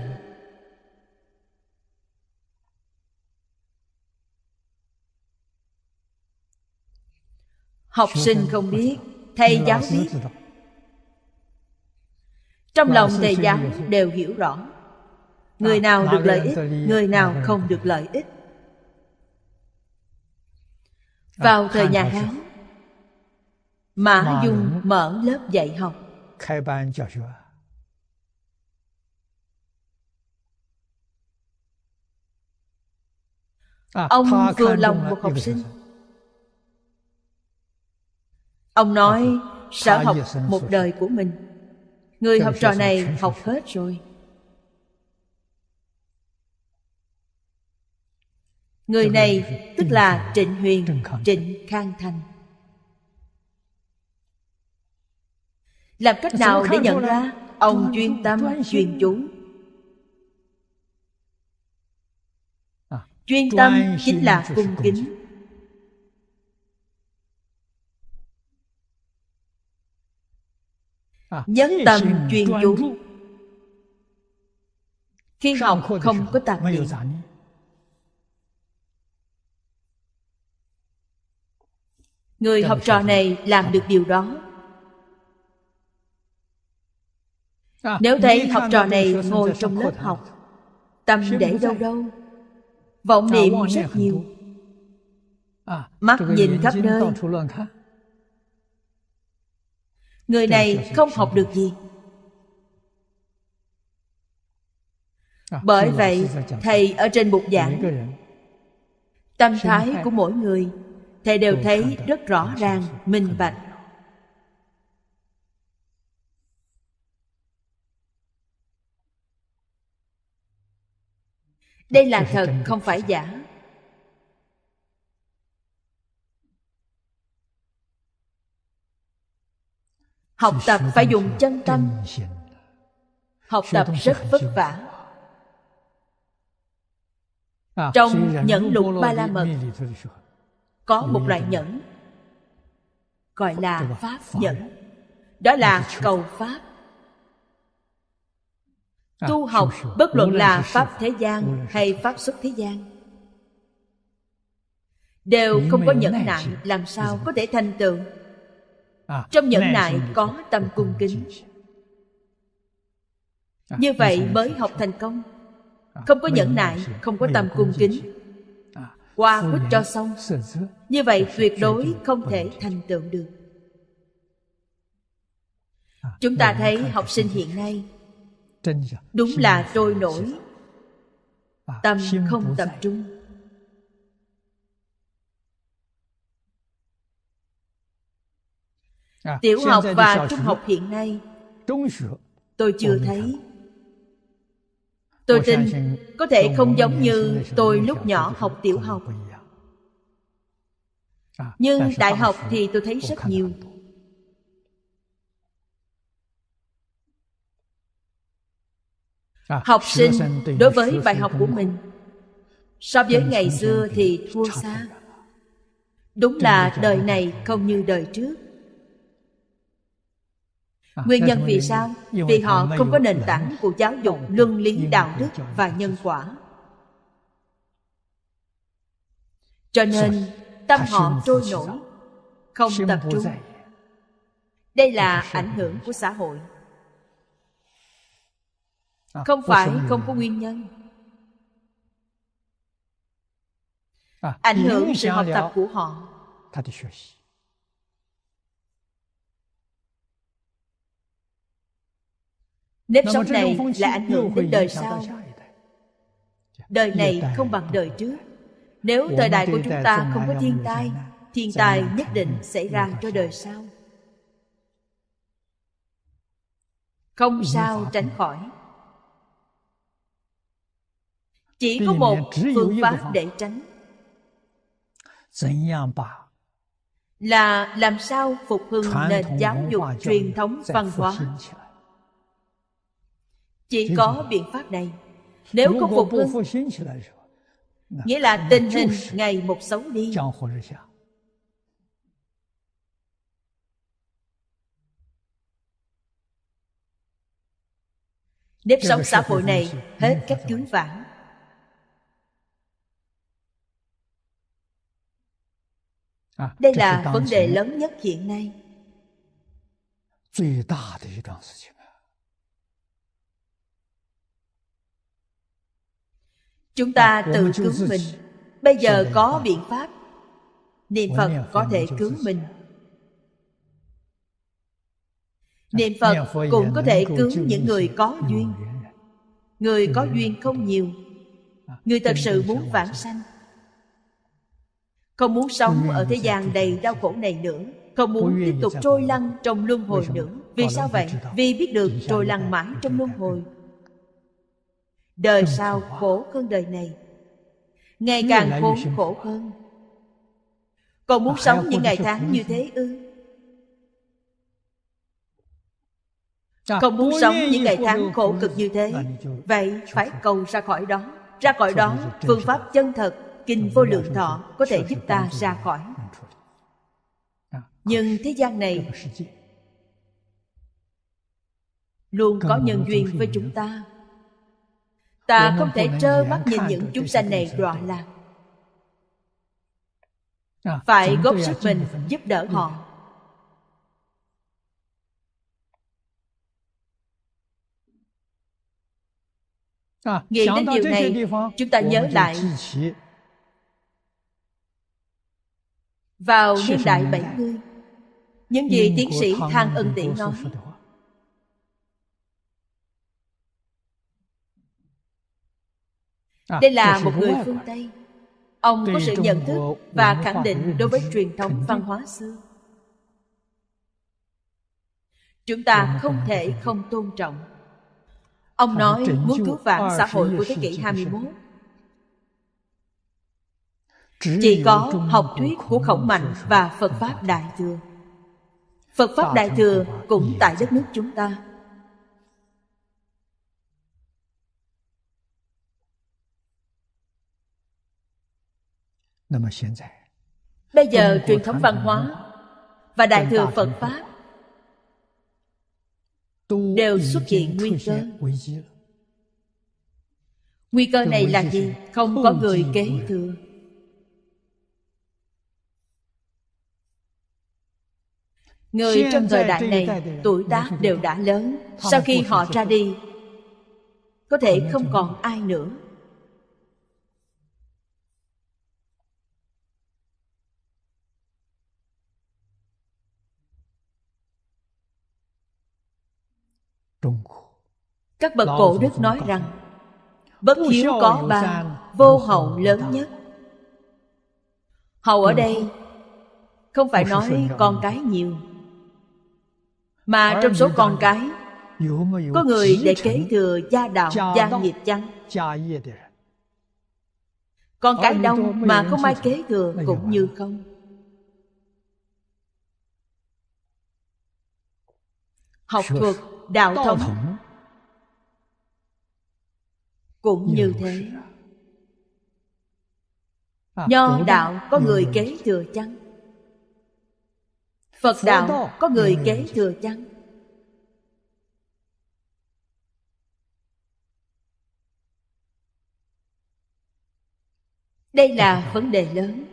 học sinh không ờ, biết thầy giáo biết trong dạ, lòng thầy giáo đều hiểu rõ người à, nào được lợi ích người nào không được lợi ích vào thời nhà hán Mã Dung mở lớp dạy học. khai ban giáo à, Ông vừa lòng một học sinh. Ông nói sở học một đời của mình. Người học trò này học hết rồi. Người này tức là Trịnh Huyền, Trịnh Khang Thành. làm cách nào để nhận ra ông chuyên tâm chuyên chú à, chuyên tâm chính là cung kính à, nhấn tâm chuyên chú khi học không có tạp niệm người học trò này làm được điều đó Ờ, Nếu thấy học trò này ngồi trong lớp học Tâm để đâu đâu Vọng ờ, niệm rất nhiều ờ, Mắt nhìn khắp nơi Người này không học được gì Bởi vậy Thầy ở trên bục giảng Tâm thái của mỗi người Thầy đều thấy rất rõ ràng, minh bạch đây là thật không phải giả học tập phải dùng chân tâm học tập rất vất vả à, trong nhẫn lục ba la mật có một loại nhẫn gọi là pháp nhẫn đó là cầu pháp À, tu học bất luận là pháp thế gian hay pháp xuất thế gian đều không có nhẫn nại làm sao có thể thành tựu à, trong nhẫn nại có tâm cung kính à, như vậy mới học thành công không có nhẫn nại không có tâm cung kính qua quýt cho xong như vậy tuyệt đối không thể thành tựu được chúng ta thấy học sinh hiện nay đúng là trôi nổi tâm à, không tập trung à, tiểu học và trung học hiện nay tôi chưa thấy tôi tin có thể không giống như tôi lúc nhỏ học tiểu học à, nhưng đại học thì tôi thấy rất nhiều À, học sinh đối với bài học của mình so với ngày xưa thì thua xa đúng là đời này không như đời trước à, nguyên nhân vì sao vì họ không có nền tảng của giáo dục luân lý đạo đức và nhân quả cho nên tâm họ trôi nổi không tập trung đây là ảnh hưởng của xã hội không phải không có nguyên nhân à, ảnh hưởng sự học tập của họ nếp sống này là ảnh hưởng đến đời sau đời này không bằng đời trước nếu thời đại của chúng ta không có thiên tai thiên tai nhất định xảy ra cho đời sau không sao tránh khỏi chỉ có một phương pháp để tránh là làm sao phục hưng nền giáo dục truyền thống văn hóa chỉ có biện pháp này nếu không phục hưng nghĩa là tình hình ngày một xấu đi nếp sống xã hội này hết các cứu vãn Đây là vấn đề lớn nhất hiện nay. Chúng ta tự cứu mình. Bây giờ có biện pháp. Niệm Phật có thể cứu mình. À, Niệm Phật cũng có thể cứu những người có duyên. Người có duyên không nhiều. À, người thật sự muốn vãng sanh không muốn sống ở thế gian đầy đau khổ này nữa không muốn tiếp tục trôi lăn trong luân hồi nữa vì sao vậy vì biết được trôi lăn mãi trong luân hồi đời sau khổ hơn đời này ngày càng khốn khổ hơn còn muốn sống những ngày tháng như thế ư không muốn sống những ngày tháng khổ cực như thế vậy phải cầu ra khỏi đó ra khỏi đó phương pháp chân thật kinh vô lượng thọ có thể giúp ta ra khỏi à, nhưng thế gian này luôn có nhân duyên với à, à, chúng ta ta không thể trơ mắt nhìn những chúng sanh này đọa lạc phải góp sức mình giúp đỡ họ Nghĩ đến điều này, chúng ta nhớ lại vào niên đại 70 những gì tiến sĩ Thang Ân Tỷ nói à, Đây là một người phương Tây Ông có sự nhận thức và khẳng định đối với truyền thống văn hóa xưa Chúng ta không thể không tôn trọng Ông nói muốn cứu vạn xã hội của thế kỷ 21 chỉ có học thuyết của khổng mạnh và phật pháp đại thừa phật pháp đại thừa cũng tại đất nước chúng ta bây giờ truyền thống văn hóa và đại thừa phật pháp đều xuất hiện nguy cơ nguy cơ này là gì không có người kế thừa Người trong thời đại này tuổi tác đều đã [laughs] lớn Sau khi họ ra đi Có thể không còn ai nữa Các bậc cổ đức nói rằng Bất hiếu có ba Vô hậu lớn nhất Hậu ở đây Không phải nói con cái nhiều mà trong số con cái có người để kế thừa gia đạo gia nghiệp chăng con cái đông mà không ai kế thừa cũng như không học thuật đạo thống cũng như thế à, nho đạo có người kế thừa chăng phật đạo có người ừ. kế thừa chăng đây là ờ. vấn đề lớn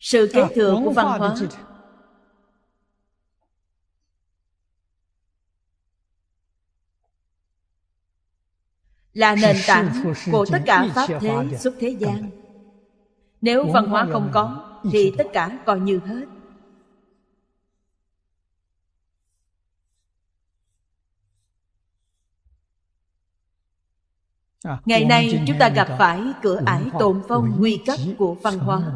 sự kế ờ, thừa của văn hóa là nền tảng của tất cả pháp thế xuất thế gian nếu văn hóa không có thì tất cả coi như hết à, ngày nay chúng ta gặp phải cửa ải tồn phong nguy cấp của văn hóa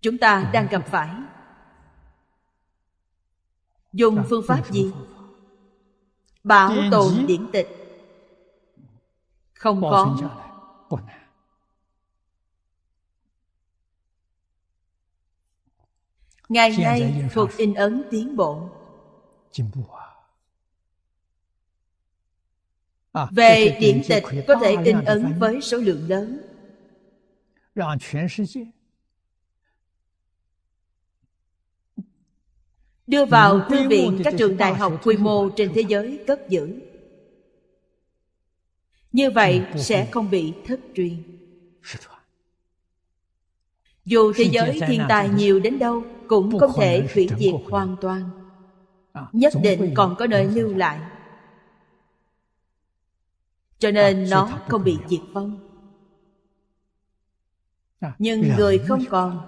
chúng ta đang gặp phải dùng phương pháp gì bảo tồn điển tịch không có ngày nay thuộc in ấn tiến bộ à, về điển tịch có thể in ấn với số lượng lớn đưa vào thư viện các trường đại học quy mô trên thế giới cất giữ như vậy sẽ không bị thất truyền dù thế giới thiên tai nhiều đến đâu cũng không thể hủy diệt hoàn toàn à, nhất định còn có nơi lưu lại cho à, nên nó không bị diệt vong à, nhưng người không còn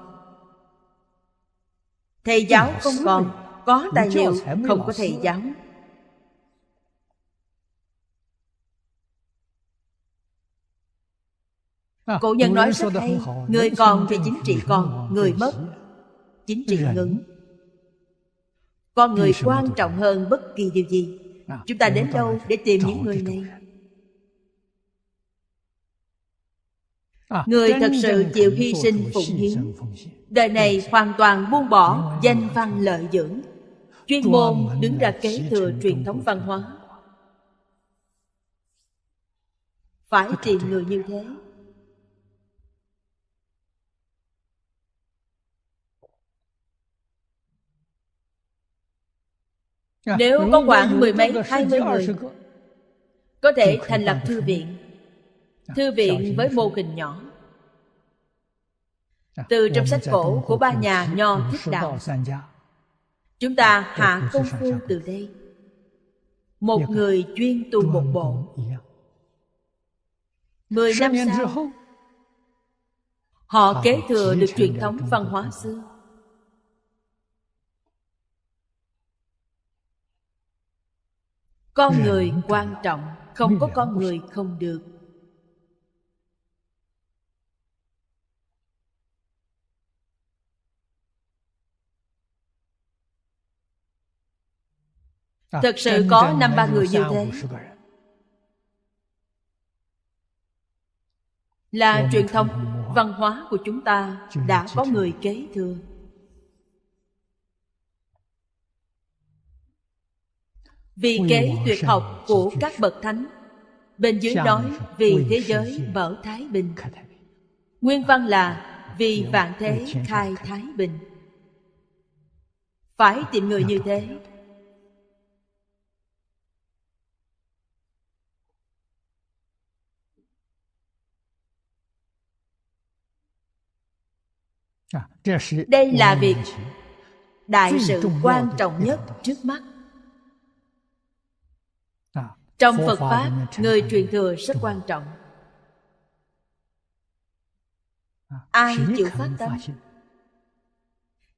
thầy giáo không còn có tài liệu không có thầy giáo À, Cổ nhân nói rất hay Người còn thì chính trị còn Người mất Chính trị ngừng Con người quan trọng hơn bất kỳ điều gì à, Chúng ta đến đâu để tìm những người này à, Người thật sự chịu hy sinh phụng hiến Đời này hoàn toàn buông bỏ danh văn lợi dưỡng Chuyên môn đứng ra kế thừa truyền thống văn hóa Phải tìm người như thế Nếu có khoảng mười mấy, hai mươi người Có thể thành lập thư viện Thư dạ, viện với mô hình nhỏ dạ, Từ trong sách cổ của ba nhà Nho Thích Đạo Chúng ta dạ, hạ công phu từ đây Một người chuyên tu một bộ Mười năm sau Họ kế thừa được truyền thống văn hóa xưa con người quan trọng không có con người không được à, Thật sự có năm ba người như thế Là truyền thông, văn hóa của chúng ta đã có người kế thừa vì kế tuyệt học của các bậc thánh bên dưới nói vì thế giới mở thái bình nguyên văn là vì vạn thế khai thái bình phải tìm người như thế à, đây là việc đại sự quan trọng nhất trước mắt trong phật pháp người truyền thừa rất quan trọng à, ai chịu phát tâm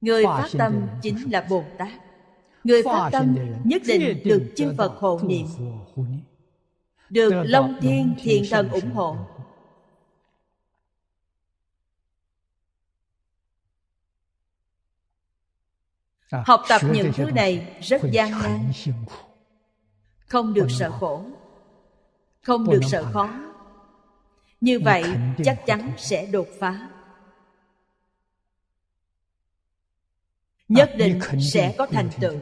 người phát tâm chính là bồ tát người phát tâm nhất định được chư phật hộ niệm được long thiên Thiện thần ủng hộ à, học tập những thứ này rất gian nan không được sợ khổ không được sợ khó như vậy chắc chắn sẽ đột phá à, nhất định sẽ có thành tựu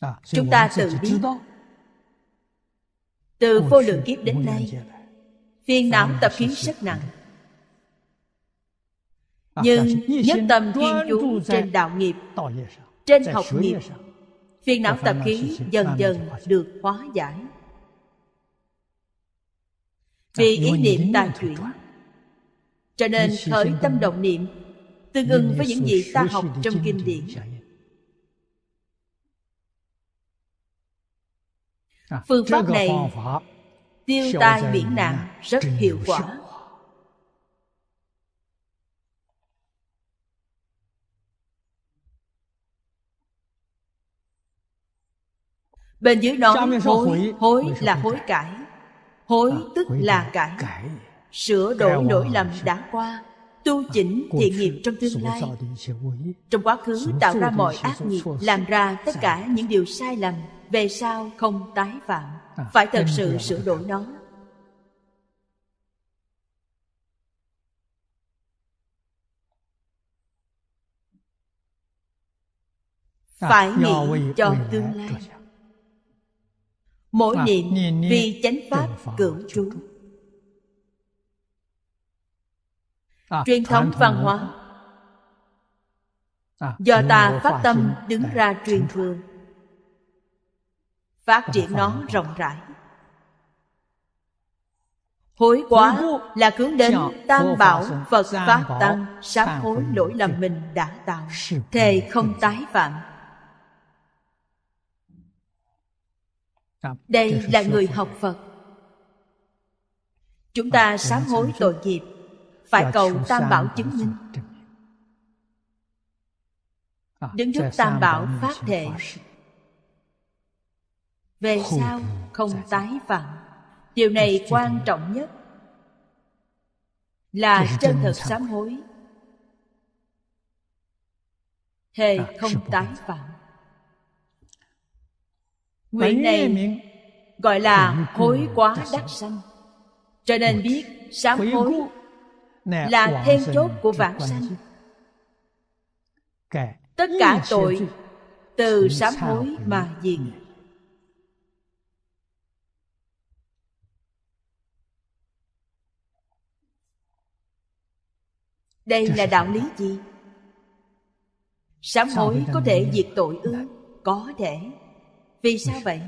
à, chúng ta tự biết từ vô lượng kiếp đến nay phiền não tập khí rất nặng nhưng nhất tâm chuyên chú trên đạo nghiệp trên học nghiệp phiền não tập khí dần dần được hóa giải vì ý niệm tàn chuyển cho nên khởi tâm động niệm tương ứng với những gì ta học trong kinh điển phương pháp này tiêu tai biển nạn rất hiệu quả bên dưới đó hối hối là hối cải hối à, tức là cải sửa đổi lỗi à, lầm đã qua tu à, chỉnh thiện nghiệp trong tương lai trong quá khứ tạo ra mọi ác nghiệp làm ra tất cả những điều sai lầm về sau không tái phạm phải thật sự sửa đổi nó phải nghĩ cho tương lai mỗi vâng. niệm vi chánh pháp cửu trú à, truyền thống văn hóa à, do ta phát tâm đứng ra truyền thừa phát triển nó rộng rãi hối quá là hướng đến tam bảo phật pháp tăng sám hối lỗi lầm mình đã tạo thề không tái phạm đây là người học phật chúng ta sám hối tội nghiệp phải cầu tam bảo chứng minh à, đứng trước tam bảo phát thể về sau không dạ tái dạ. phạm điều này quan trọng nhất là chân thật sám hối thề à, không tái phạm Nguyện này gọi là hối quá đắc sanh Cho nên biết sám hối là then chốt của vãng sanh Tất cả tội từ sám hối mà diệt Đây là đạo lý gì? Sám hối có thể diệt tội ư? Có thể vì sao vậy?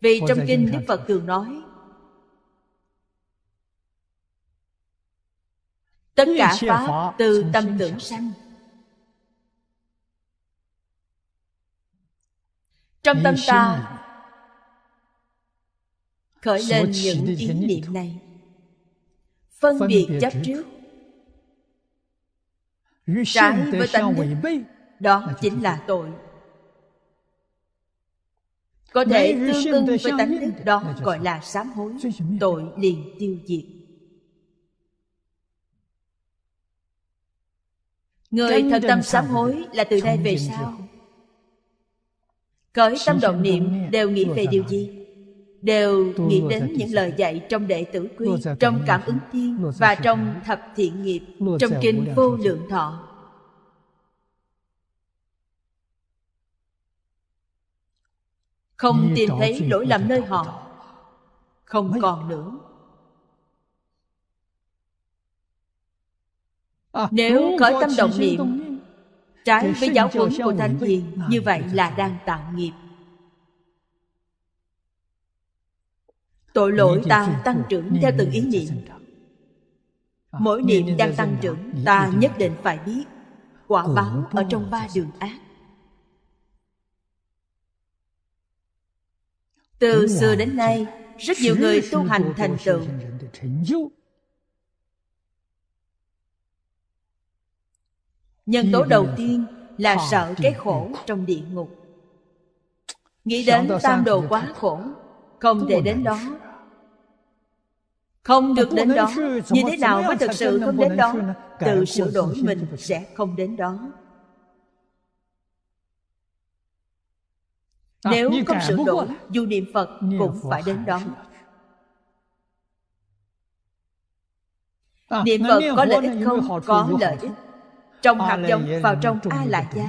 Vì trong kinh Đức Phật thường nói Tất cả Pháp từ tâm tưởng sanh Trong tâm ta khởi lên những ý niệm này phân biệt chấp trước trái với tánh đức đó chính là tội có thể tương ưng với tánh thức đó gọi là sám hối tội liền tiêu diệt người thật tâm sám hối là từ đây về sau cởi tâm động niệm đều nghĩ về điều gì đều nghĩ đến những lời dạy trong đệ tử quy trong cảm ứng thiên và trong thập thiện nghiệp trong kinh vô lượng thọ không tìm thấy lỗi lầm nơi họ không còn nữa à, nếu khởi tâm động niệm trái với giáo huấn của thánh hiền như vậy là đang tạo nghiệp tội lỗi ta tăng trưởng theo từng ý niệm mỗi niệm đang tăng trưởng ta nhất định phải biết quả báo ở trong ba đường ác từ xưa đến nay rất nhiều người tu hành thành tựu nhân tố đầu tiên là sợ cái khổ trong địa ngục nghĩ đến tam đồ quá khổ không thể đến đó không được đến đó như thế nào mới thực sự không đến đó tự sửa đổi mình sẽ không đến đó Ờ, nếu không sự độ dù niệm phật cũng phải đến đó ờ, niệm phật có lợi ích không có lợi ích trong ờ, hạt giống vào trong a la gia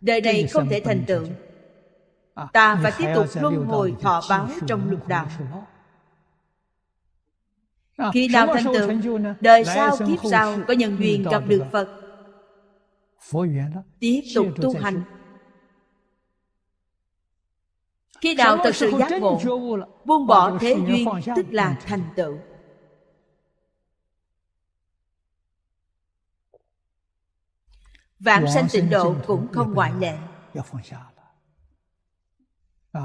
đời này không thể thành tựu ta phải tiếp tục luân hồi thọ báo trong lục đạo khi nào thành tựu đời sau kiếp sau có nhân duyên gặp được phật tiếp tục tu hành khi đạo thật sự giác ngộ buông bỏ thế duyên tức là thành tựu vạn sanh tịnh độ cũng không ngoại lệ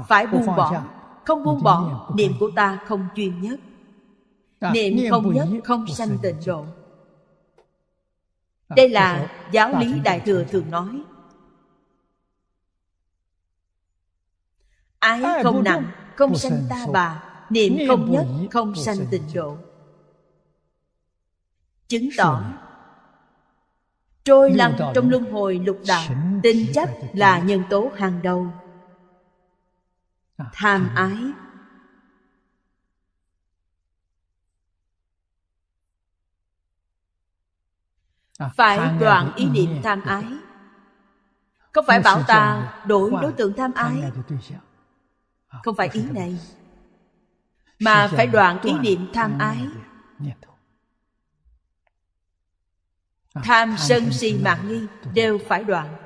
phải buông bỏ không buông bỏ niệm của ta không chuyên nhất niệm không nhất không sanh tịnh độ đây là giáo lý đại thừa thường nói Ái không nặng, không sanh ta bà Niệm không nhất, không sanh tịnh độ Chứng tỏ Trôi lăn trong luân hồi lục đạo Tinh chấp là nhân tố hàng đầu à, Tham à. ái à, phải đoạn ý niệm tham ái không phải bảo ta đổi đối tượng tham ái Ờ, không phải ý này mà phải đoạn ý niệm tham ờ, ái dạ, ờ, tham sân si mạng nghi đều phải đoạn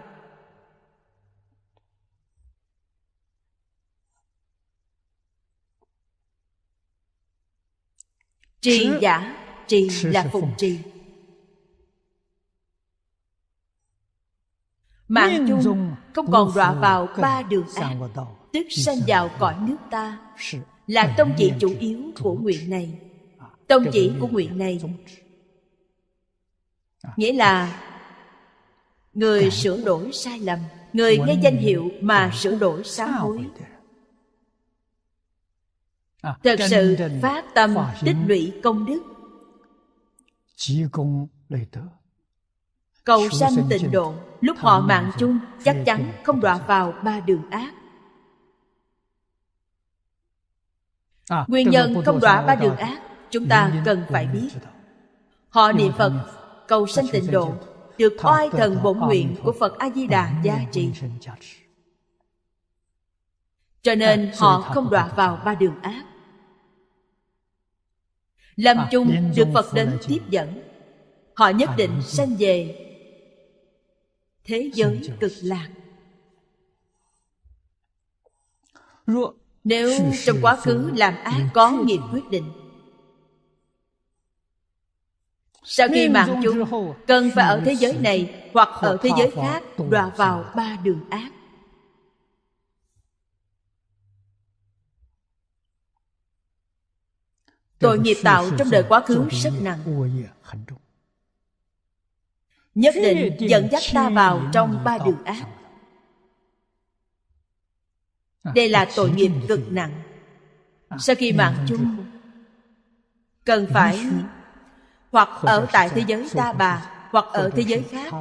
trì giả trì là phụng trì mạng chung không còn đọa vào ba đường ác tức sanh vào cõi nước ta là tông chỉ chủ yếu của nguyện này tông chỉ của nguyện này nghĩa là người sửa đổi sai lầm người nghe danh hiệu mà sửa đổi sám hối thật sự phát tâm tích lũy công đức cầu sanh tịnh độ lúc họ mạng chung chắc chắn không đọa vào ba đường ác À, nguyên nhân không đọa ba đường ác chúng ta cần phải biết. Họ niệm Phật, cầu sanh tịnh độ, được oai thần bổn nguyện của Phật A-di-đà gia trị. Cho nên họ không đọa vào ba đường ác. Lâm à, chung được Phật đến tiếp dẫn. Họ nhất định sanh về thế giới cực lạc nếu trong quá khứ làm ác có nghiệp quyết định sau khi mạng chung cần phải ở thế giới này hoặc ở thế giới khác đọa vào ba đường ác tội nghiệp tạo trong đời quá khứ rất nặng nhất định dẫn dắt ta vào trong ba đường ác đây là tội nghiệp cực nặng sau khi mạng chung cần phải hoặc ở tại thế giới ta bà hoặc ở thế giới khác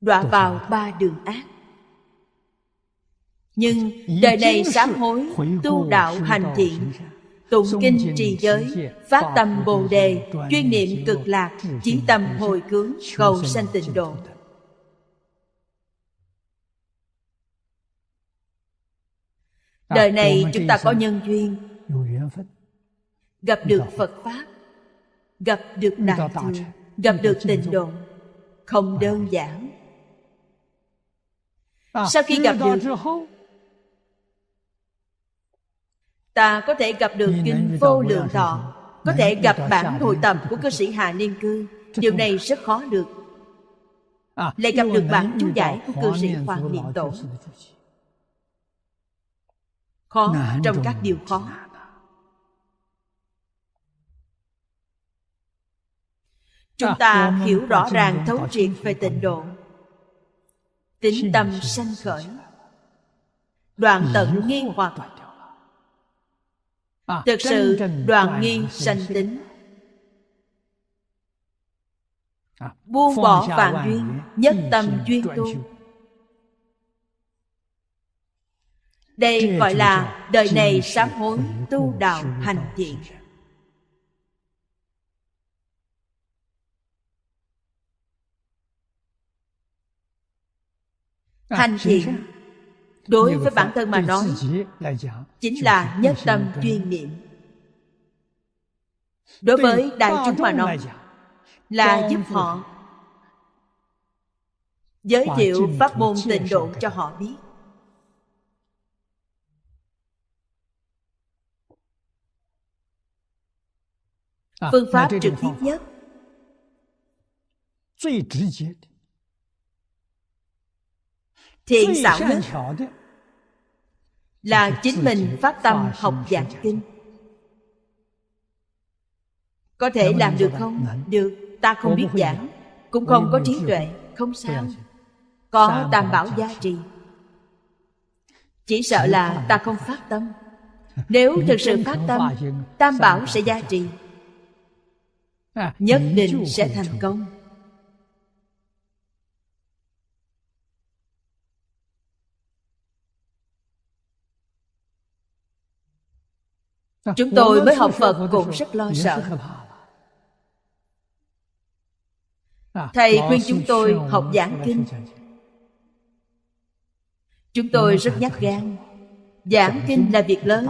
đọa vào ba đường ác nhưng đời này sám hối tu đạo hành thiện tụng kinh trì giới phát tâm bồ đề chuyên niệm cực lạc chí tâm hồi hướng cầu sanh tịnh độ đời này chúng ta có nhân duyên gặp được phật pháp gặp được đại thừa gặp được tình độ không đơn giản à, sau khi gặp được ta có thể gặp được kinh vô lượng thọ có thể gặp bản hội tập của cư sĩ hà niên cư điều này rất khó được à, lại gặp được bản chú giải của cư sĩ hoàng niệm tổ khó trong các điều khó chúng dạ, ta hiểu rõ ràng thấu triệt về tịnh độ tính tâm sanh khởi đoạn tận nghi hoặc à, thực sự đoạn nghi sanh tính à, buông bỏ vạn duyên nhất tâm duyên tu đây gọi là đời này sám hối tu đạo hành thiện à, hành thiện đối với bản thân mà nói chính là nhất tâm chuyên niệm đối với đại chúng mà nói là giúp họ giới thiệu pháp môn tịnh độ cho họ biết Ờ, phương pháp trực tiếp nhất thiện xảo nhất là chính mình phát tâm học giảng kinh có thể làm được không được ta không biết giảng cũng không có trí tuệ không sao có tam bảo gia trì chỉ sợ là ta không phát tâm nếu thực sự phát tâm tam bảo sẽ gia trì nhất định sẽ thành công à, chúng tôi mới học phật cũng rất lo sợ à, thầy khuyên chúng tôi học giảng kinh chúng tôi rất nhát gan giảng kinh là việc lớn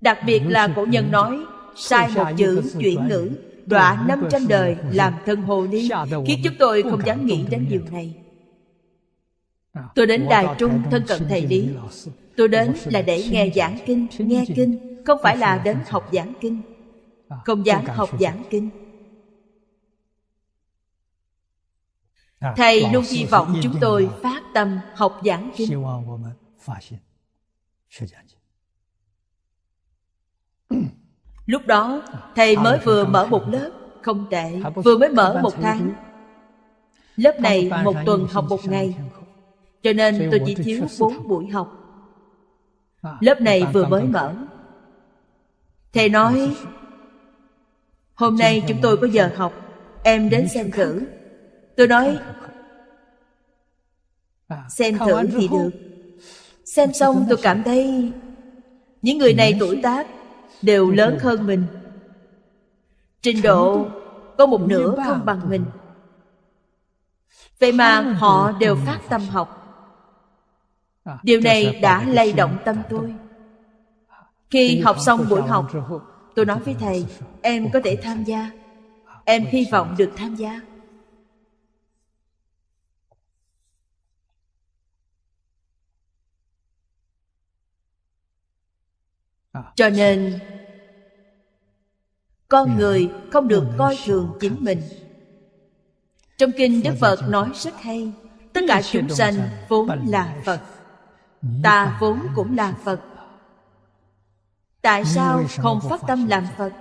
đặc biệt là cổ nhân nói sai một chữ chuyển ngữ đọa năm trăm đời làm thân hồ ly khiến chúng tôi không dám nghĩ đến điều này à, tôi đến đài trung thân cận thầy lý tôi đến là để nghe giảng kinh à, nghe kinh không phải là đến học giảng kinh không dám học giảng kinh thầy luôn hy vọng chúng tôi phát tâm học giảng kinh lúc đó thầy mới vừa mở một lớp không tệ vừa mới mở một tháng lớp này một tuần học một ngày cho nên tôi chỉ thiếu bốn buổi học à, lớp này vừa mới mở à, thầy nói hôm nay chúng tôi có giờ học em đến xem thử tôi nói à, xem thử thì được xem xong tôi cảm thấy những người này tuổi tác đều lớn hơn mình trình độ có một nửa không bằng mình vậy mà họ đều phát tâm học à, điều này đã lay động tâm tôi khi học xong buổi học tôi nói với thầy em có thể tham gia à, em hy vọng được tham gia cho nên con ừ. người không được coi thường chính mình trong kinh đức phật nói rất hay tất cả chúng sanh vốn là phật ta vốn cũng là phật tại sao không phát tâm làm phật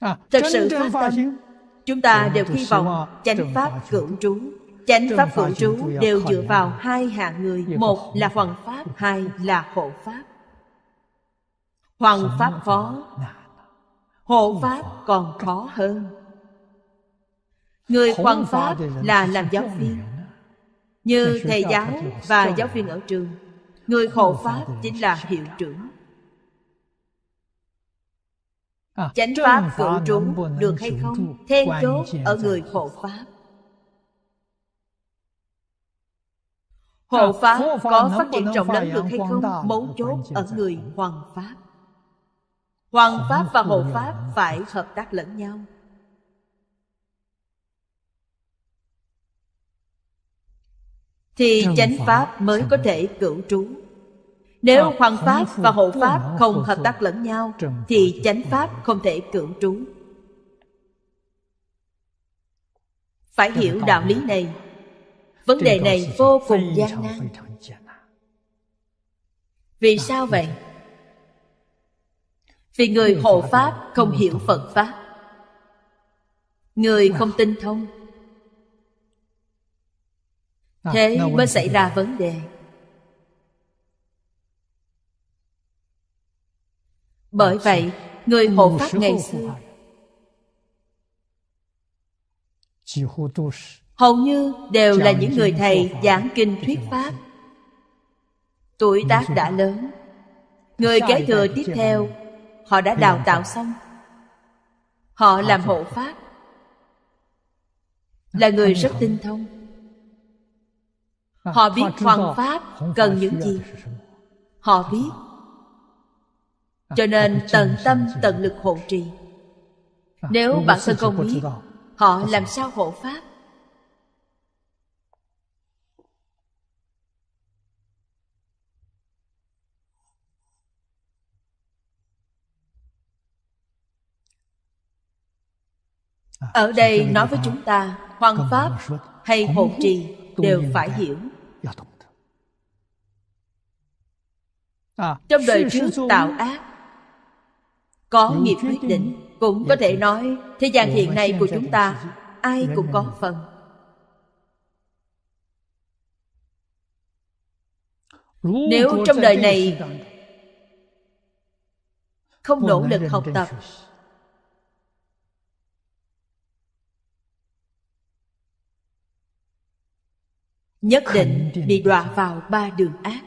à, thật sự phát tâm chúng ta đều hy vọng chánh pháp cưỡng trú chánh pháp phụ trú đều dựa vào hai hạng người một là hoàng pháp hai là hộ pháp hoàng pháp khó hộ pháp còn khó hơn người hoàng pháp là làm giáo viên như thầy giáo và giáo viên ở trường người à, hộ pháp chính là hiệu trưởng chánh pháp phụ trú được hay không then chốt ở người hộ pháp Hộ Pháp có phát triển rộng lớn được à? hay không? À? Mấu chốt ở người Hoàng Pháp. Hoàng Pháp và Hộ à? Pháp phải hợp tác lẫn nhau. Thì chánh Pháp mới có thể cửu trú. Nếu Hoàng Pháp và Hộ Pháp không hợp tác lẫn nhau, thì chánh Pháp không thể cửu trú. Phải hiểu đạo lý này vấn đề này vô cùng gian nan vì sao vậy vì người hộ pháp không hiểu phật pháp người không tinh thông thế mới xảy ra vấn đề bởi vậy người hộ pháp ngày xưa hầu như đều là những người thầy giảng kinh thuyết pháp tuổi tác đã lớn người kế thừa tiếp theo họ đã đào tạo xong họ làm hộ pháp là người rất tinh thông họ biết hoàn pháp cần những gì họ biết cho à, nên tận tâm tận lực hộ trì à, nếu bạn thân không biết họ làm sao hộ pháp ở đây nói với à, chúng ta hoàng pháp hay hộ trì đều phải hiểu à, trong đời trước tạo ác có nghiệp quyết định cũng có thể nói thế gian hiện nay của chúng ta ai cũng có phần nếu trong đời này không nỗ lực học tập nhất định bị đọa vào ba đường ác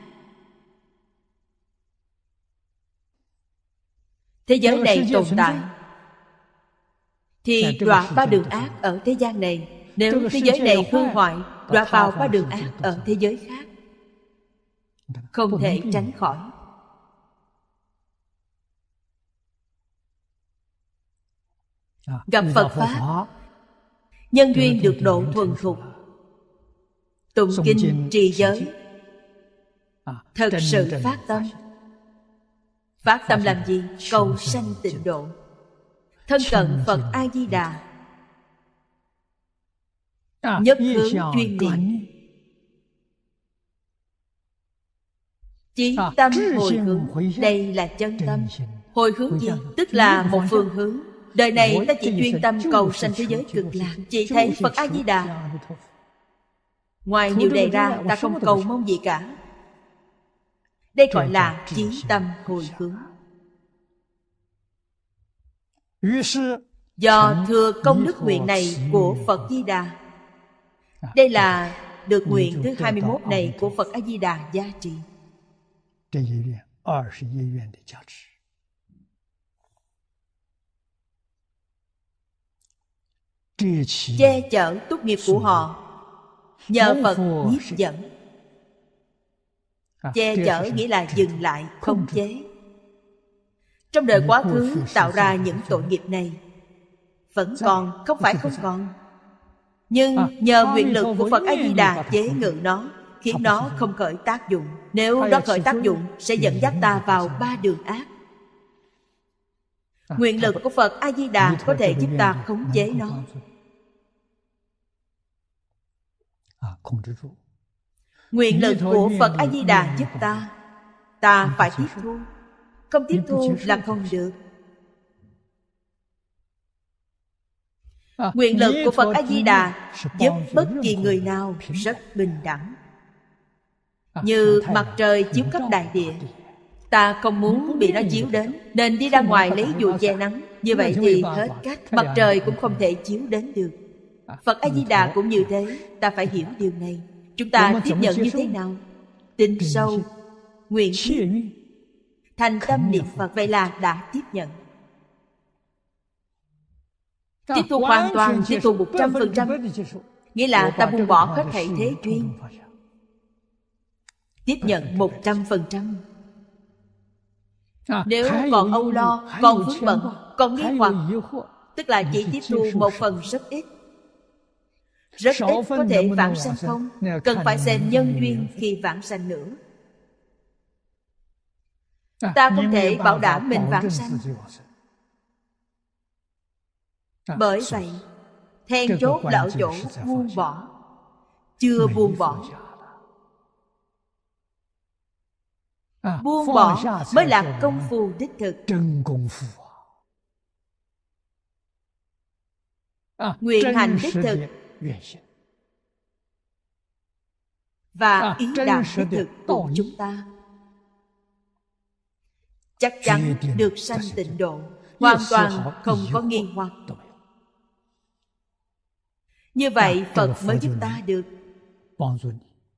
thế giới này tồn tại thì đọa ba đường ác ở thế gian này nếu thế giới này hư hoại đọa vào ba đường ác ở thế giới khác vâng, không vâng, vâng, thể tránh khỏi ờ, gặp phật pháp nhân duyên được độ thuần thục tụng kinh trì giới thật sự phát tâm phát tâm làm gì cầu sanh tịnh độ thân cận phật a di đà nhất hướng chuyên niệm chí tâm hồi hướng đây là chân tâm hồi hướng gì tức là một phương hướng đời này ta chỉ chuyên tâm cầu sanh thế giới cực lạc chỉ thấy phật a di đà Ngoài điều này ra ta không cầu mong gì cả Đây gọi là chí tâm hồi hướng Do thừa công đức nguyện này của Phật Di Đà à, Đây là à, được nguyện thứ 21 này của Phật A-di-đà gia trì Che chở tốt nghiệp của họ nhờ phật nhiếp dẫn à, che chở nghĩa là dừng lại không chế trong đời quá khứ tạo ra những tội nghiệp này vẫn còn không phải không còn nhưng à, nhờ nguyện lực của phật a di đà chế ngự nó khiến nó không khởi tác dụng nếu nó khởi tác dụng sẽ dẫn dắt ta vào ba đường ác nguyện lực của phật a di đà có thể giúp ta khống chế nó À, à, Nguyện lực của Phật A-di-đà giúp ta Ta phải tiếp thu Không tiếp thu là không được Nguyện lực của Phật A-di-đà giúp bất kỳ người nào rất bình đẳng à, Như mặt trời chiếu khắp đại địa Ta không muốn bị nó chiếu đến Nên đi ra ngoài lấy dù che nắng Như vậy thì hết cách Mặt trời cũng không thể chiếu đến được phật a di đà ờ, cũng như ờ. thế ta phải hiểu điều này chúng ta tiếp nhận như thế nào tin sâu nguyện thiết thành tâm niệm phật vậy là đã tiếp nhận tiếp thu hoàn toàn tiếp thu một trăm phần trăm nghĩa là ta buông bỏ hết thảy thế duyên tiếp nhận một trăm phần trăm à, nếu còn âu lo còn vướng bận còn nghi hoặc tức là chỉ tiếp thu một phần rất ít rất ít có thể vãng sanh không cần phải xem nhân duyên khi vãng sanh nữa à, ta không thể bảo đảm mình vãng sanh à, bởi vậy then chốt là ở chỗ buông bỏ chưa buông bỏ à, buông bỏ mới là công phu đích thực nguyện hành đích thực và à, ý đạo thiết thực của chúng ta chắc chắn được sanh tịnh độ hoàn toàn không có nghi hoặc như vậy à, phật mới giúp ta được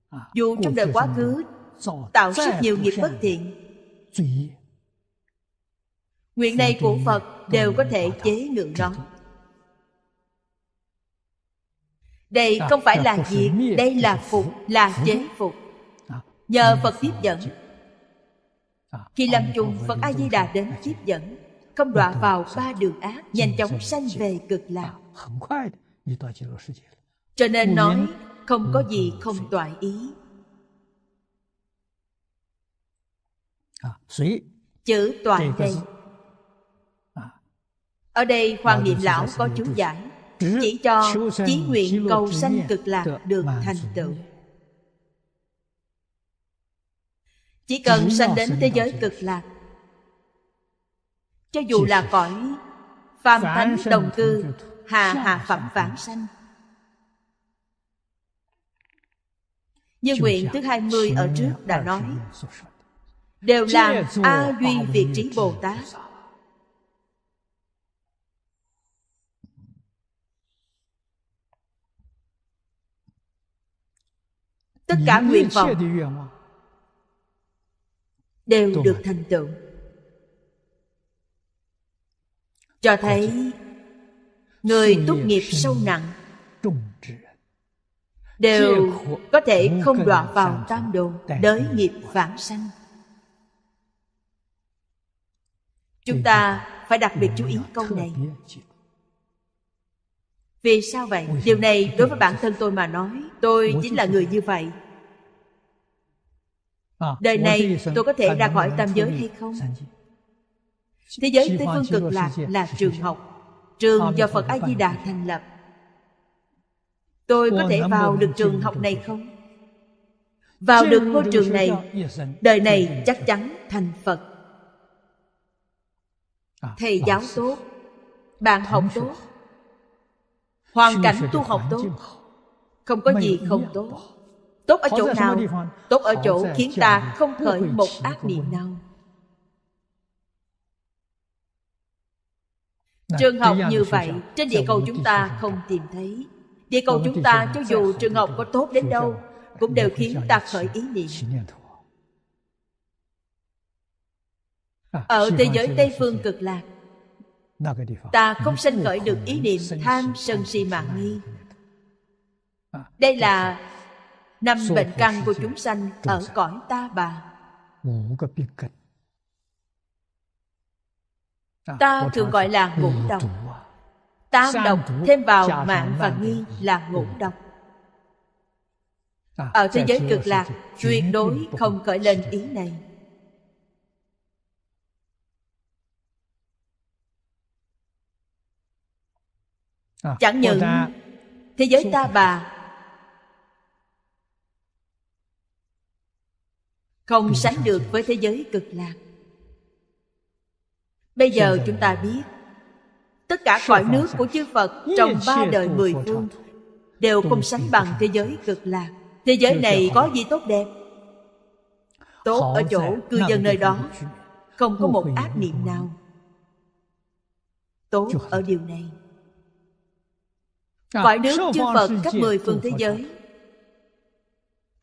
à, dù trong đời quá khứ tạo rất nhiều nghiệp bất thiện nguyện này của phật đều có thể chế ngự nó đây à, không phải à, là diệt đây là phục là chế phục à, nhờ phật tiếp dẫn khi làm chung phật a di đà đến tiếp dẫn không đọa vào ba đường ác nhanh chóng sanh về cực lạc cho nên nói không ừ, có gì ừ, không toại ý chữ toại đây ở đây hoàng niệm lão có chú giải chỉ cho chí nguyện cầu sanh cực lạc được thành tựu chỉ cần sanh đến thế giới cực lạc cho dù là cõi phàm thánh đồng cư hà hà phẩm vãng sanh như nguyện thứ hai mươi ở trước đã nói đều là a duy việt trí bồ tát tất cả nguyện vọng đều được thành tựu cho thấy người tốt nghiệp sâu nặng đều có thể không đọa vào tam đồ đới nghiệp vãng sanh chúng ta phải đặc biệt chú ý câu này vì sao vậy? Điều này đối với bản thân tôi mà nói Tôi chính là người như vậy à, Đời này tôi có thể ra khỏi tam giới hay không? Thế giới Tây Phương Cực Lạc là trường học Trường do Phật A-di-đà thành lập Tôi có thể vào được trường học này không? Vào được ngôi trường này Đời này chắc chắn thành Phật à, Thầy giáo tốt à, Bạn học tốt hoàn cảnh tu học tốt không có gì không tốt tốt ở chỗ nào tốt ở chỗ khiến ta không khởi một ác niệm nào trường học như vậy trên địa cầu chúng ta không tìm thấy địa cầu chúng ta cho dù trường học có tốt đến đâu cũng đều khiến ta khởi ý niệm ở à, thế giới tây phương cực lạc ta không sanh khởi được ý niệm tham sân si mạng nghi đây là năm bệnh căn của chúng sanh ở cõi ta bà ta thường gọi là ngũ độc tam độc thêm vào mạng và nghi là ngũ ừ. độc à, ở thế giới cực lạc tuyệt đối không khởi lên ý này À, chẳng những thế giới ta bà không sánh được với thế giới cực lạc bây giờ chúng ta biết tất cả cõi nước của chư phật trong ba đời mười phương đều không sánh bằng thế giới cực lạc thế giới này có gì tốt đẹp tốt ở chỗ cư dân nơi đó không có một ác niệm nào tốt ở điều này cõi nước chư phật khắp mười phương thế giới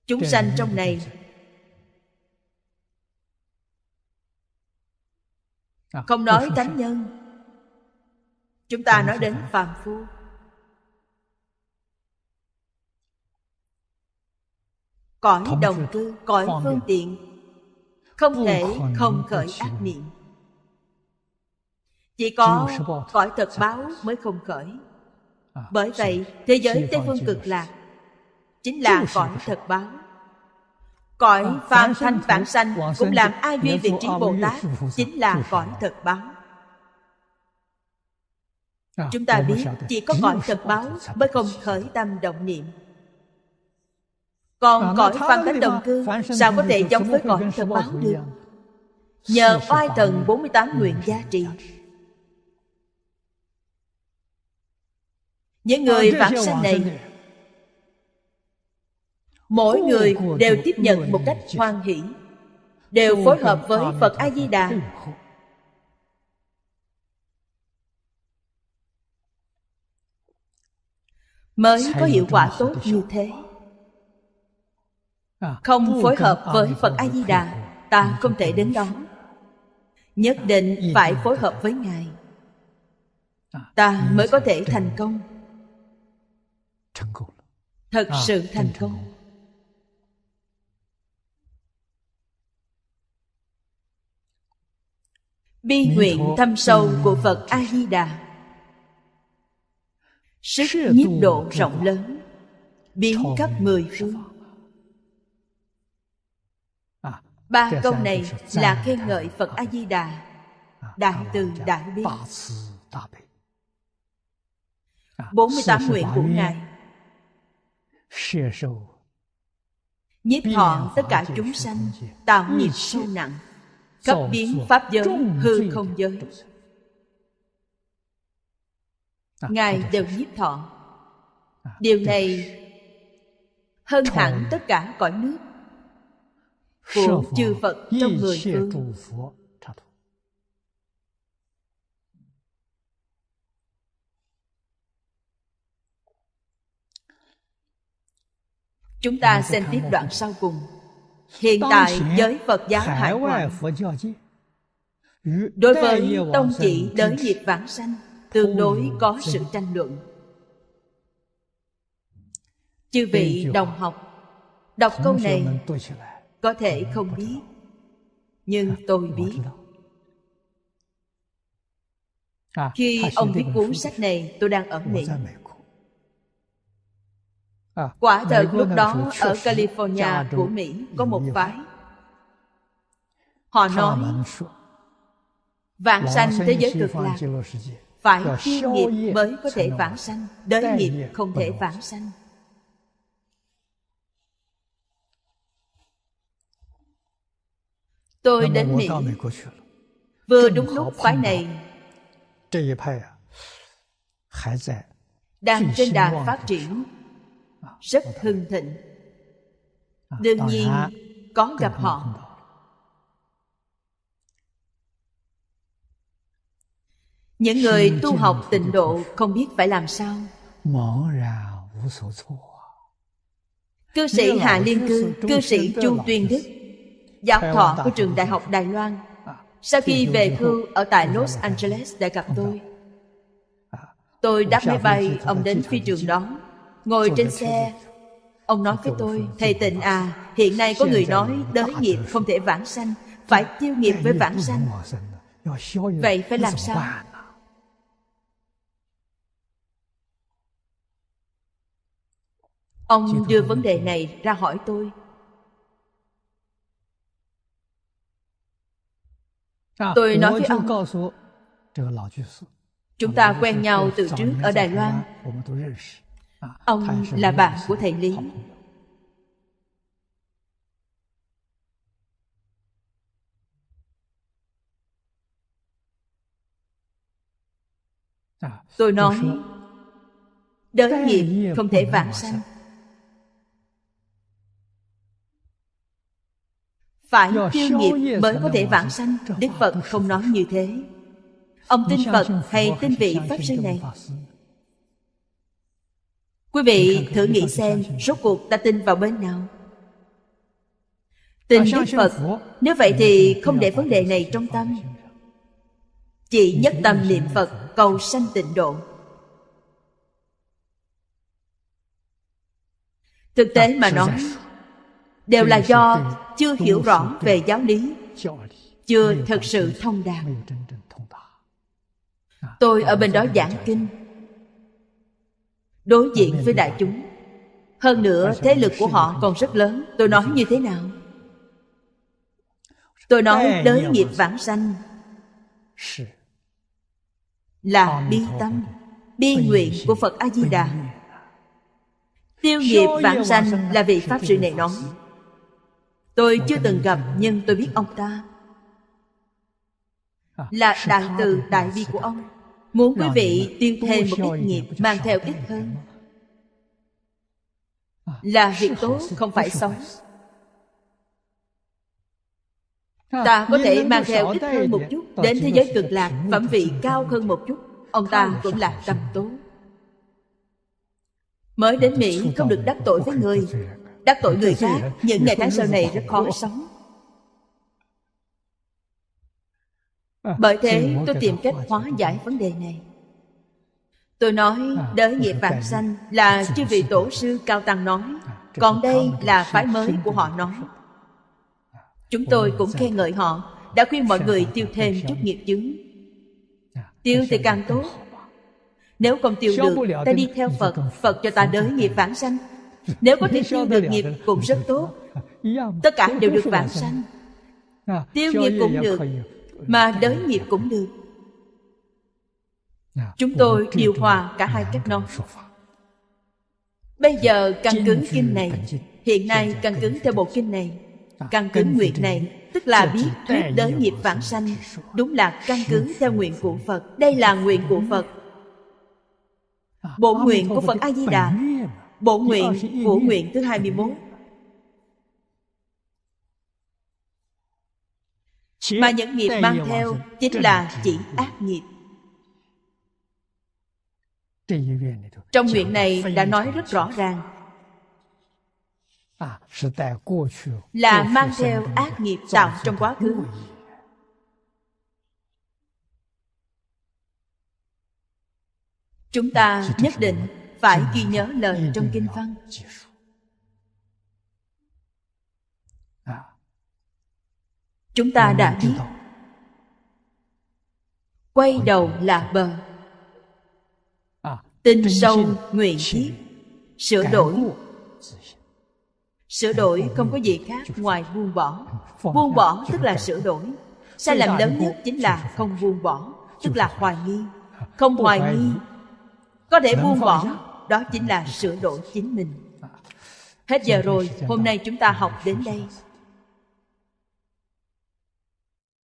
chúng sanh trong này không nói tánh nhân chúng ta nói đến phàm phu cõi đồng cư cõi phương tiện không thể không khởi ác niệm chỉ có cõi thật báo mới không khởi À, bởi vậy thế giới tây phương cực lạc chính là cõi thật báo cõi à, phàm thanh vạn sanh cũng làm ai duy vị trí à, bồ tát chính là cõi thật báo chúng ta biết chỉ có cõi thật báo mới không khởi tâm động niệm còn cõi phàm cánh đồng cư sao có thể giống với cõi thật báo được nhờ oai thần 48 nguyện ừ, gia trị những người vãng sanh à, này mỗi người đều tiếp nhận một cách hoan hỷ đều phối hợp với phật a di đà mới có hiệu quả tốt như thế à, không phối hợp với phật a di đà ta không thể đến đó nhất định phải phối hợp với ngài à, ta mới có thể thành công thật à, sự thành công bi nguyện thâm sâu của phật a di đà sức nhiếp độ rộng lớn biến khắp mười phương à, ba câu này là khen ngợi phật à, a di đà đại từ đại bi 48 nguyện của ngài À, nhiếp thọ tất cả chúng sanh tạo nghiệp sâu nặng cấp biến pháp giới hư không giới ngài đều nhiếp thọ điều này hơn hẳn tất cả cõi nước của chư phật trong người phương Chúng ta xem tiếp đoạn sau cùng. Hiện tại giới Phật giáo Hải Ngoại đối với tông chỉ đới diệt vãng sanh tương đối có sự tranh luận. Chư vị đồng học đọc câu này có thể không biết nhưng à, tôi biết à, khi ông viết cuốn sách này tôi đang ở mỹ À, Quả thật lúc đó ở California của Mỹ có một phái. Họ nói, vãng sanh thế giới cực lạc, phải chuyên nghiệp mới có thể vãng sanh, đới nghiệp không thể vãng sanh. Tôi đến Mỹ, vừa đúng lúc phái này à, đang trên đà phát triển rất hưng thịnh à, đương nhiên có gặp họ những người tu học tịnh độ không biết phải làm sao cư sĩ hà liên cư cư sĩ chu tuyên đức giáo thọ của trường đại học đài loan à, sau khi về hưu ở tại los angeles đã gặp tôi à, tôi đáp máy bay ông đến phi trường đón Ngồi trên xe Ông nói với tôi Thầy tịnh à Hiện nay có người nói Đới nghiệp không thể vãng sanh Phải tiêu nghiệp với vãng sanh Vậy phải làm sao Ông đưa vấn đề này ra hỏi tôi à, Tôi nói với ông Chúng ta quen nhau từ trước ở Đài Loan ông là bạn của thầy lý tôi nói đới nghiệp không thể vạn sanh phải tiêu nghiệp mới có thể vạn sanh đức phật không nói như thế ông tin phật hay tin vị pháp sư này quý vị thử nghĩ xem rốt cuộc ta tin vào bên nào tin đức phật nếu vậy thì không để vấn đề này trong tâm chỉ nhất tâm niệm phật cầu sanh tịnh độ thực tế mà nói đều là do chưa hiểu rõ về giáo lý chưa thật sự thông đạt tôi à, ở bên đó giảng kinh đối diện với đại chúng hơn nữa thế lực của họ còn rất lớn tôi nói như thế nào tôi nói đới nghiệp vãng sanh là bi tâm bi nguyện của phật a di đà tiêu nghiệp vãng sanh là vị pháp sư này nói tôi chưa từng gặp nhưng tôi biết ông ta à, là đại từ đại bi của ông Muốn quý vị tiêu thêm một ít nghiệp Mang theo ít hơn à, Là việc tốt không phải xấu Ta à, có thể mang theo ít hơn một chút Đến thế giới cực lạc Phẩm vị cao hơn một chút Ông ta cũng là tâm tố Mới đến Mỹ không được đắc tội với người Đắc tội người khác Những ngày tháng sau này rất khó sống À, bởi thế tôi tìm cách hóa giải vấn đề này tôi nói à, đới nghiệp vạn sanh là chư vị tổ sư cao tăng nói à, còn đây là phái mới của họ nói chúng tôi cũng khen ngợi họ đã khuyên mọi người tiêu thêm chút nghiệp chứng tiêu thì càng tốt nếu không tiêu được ta đi theo phật phật cho ta đới nghiệp vãng sanh nếu có thể [laughs] tiêu được nghiệp cũng rất [laughs] dạ, tốt tất cả đều được vãng sanh tiêu nghiệp cũng được mà đới nghiệp cũng được chúng tôi điều hòa cả hai cách nói bây giờ căn cứ kinh này hiện nay căn cứ theo bộ kinh này à, căn cứ nguyện này tức là biết thuyết đới nghiệp vãng sanh đúng là căn cứ theo nguyện của phật đây là nguyện của phật bộ à, nguyện của phật a di đà bộ nguyện của nguyện thứ 21 mà những nghiệp mang theo chính là chỉ ác nghiệp trong nguyện này đã nói rất rõ ràng à, là mang theo ác nghiệp tạo trong quá khứ chúng ta nhất định phải ghi nhớ lời trong kinh văn chúng ta đã biết quay đầu là bờ à, tin sâu nguyện thiết sửa đổi sửa đổi không có gì khác ngoài buông bỏ buông bỏ tức là sửa đổi sai lầm lớn nhất chính là không buông bỏ tức là hoài nghi không hoài nghi có thể buông bỏ đó chính là sửa đổi chính mình à, hết giờ rồi hôm nay chúng ta học đến đây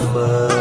But.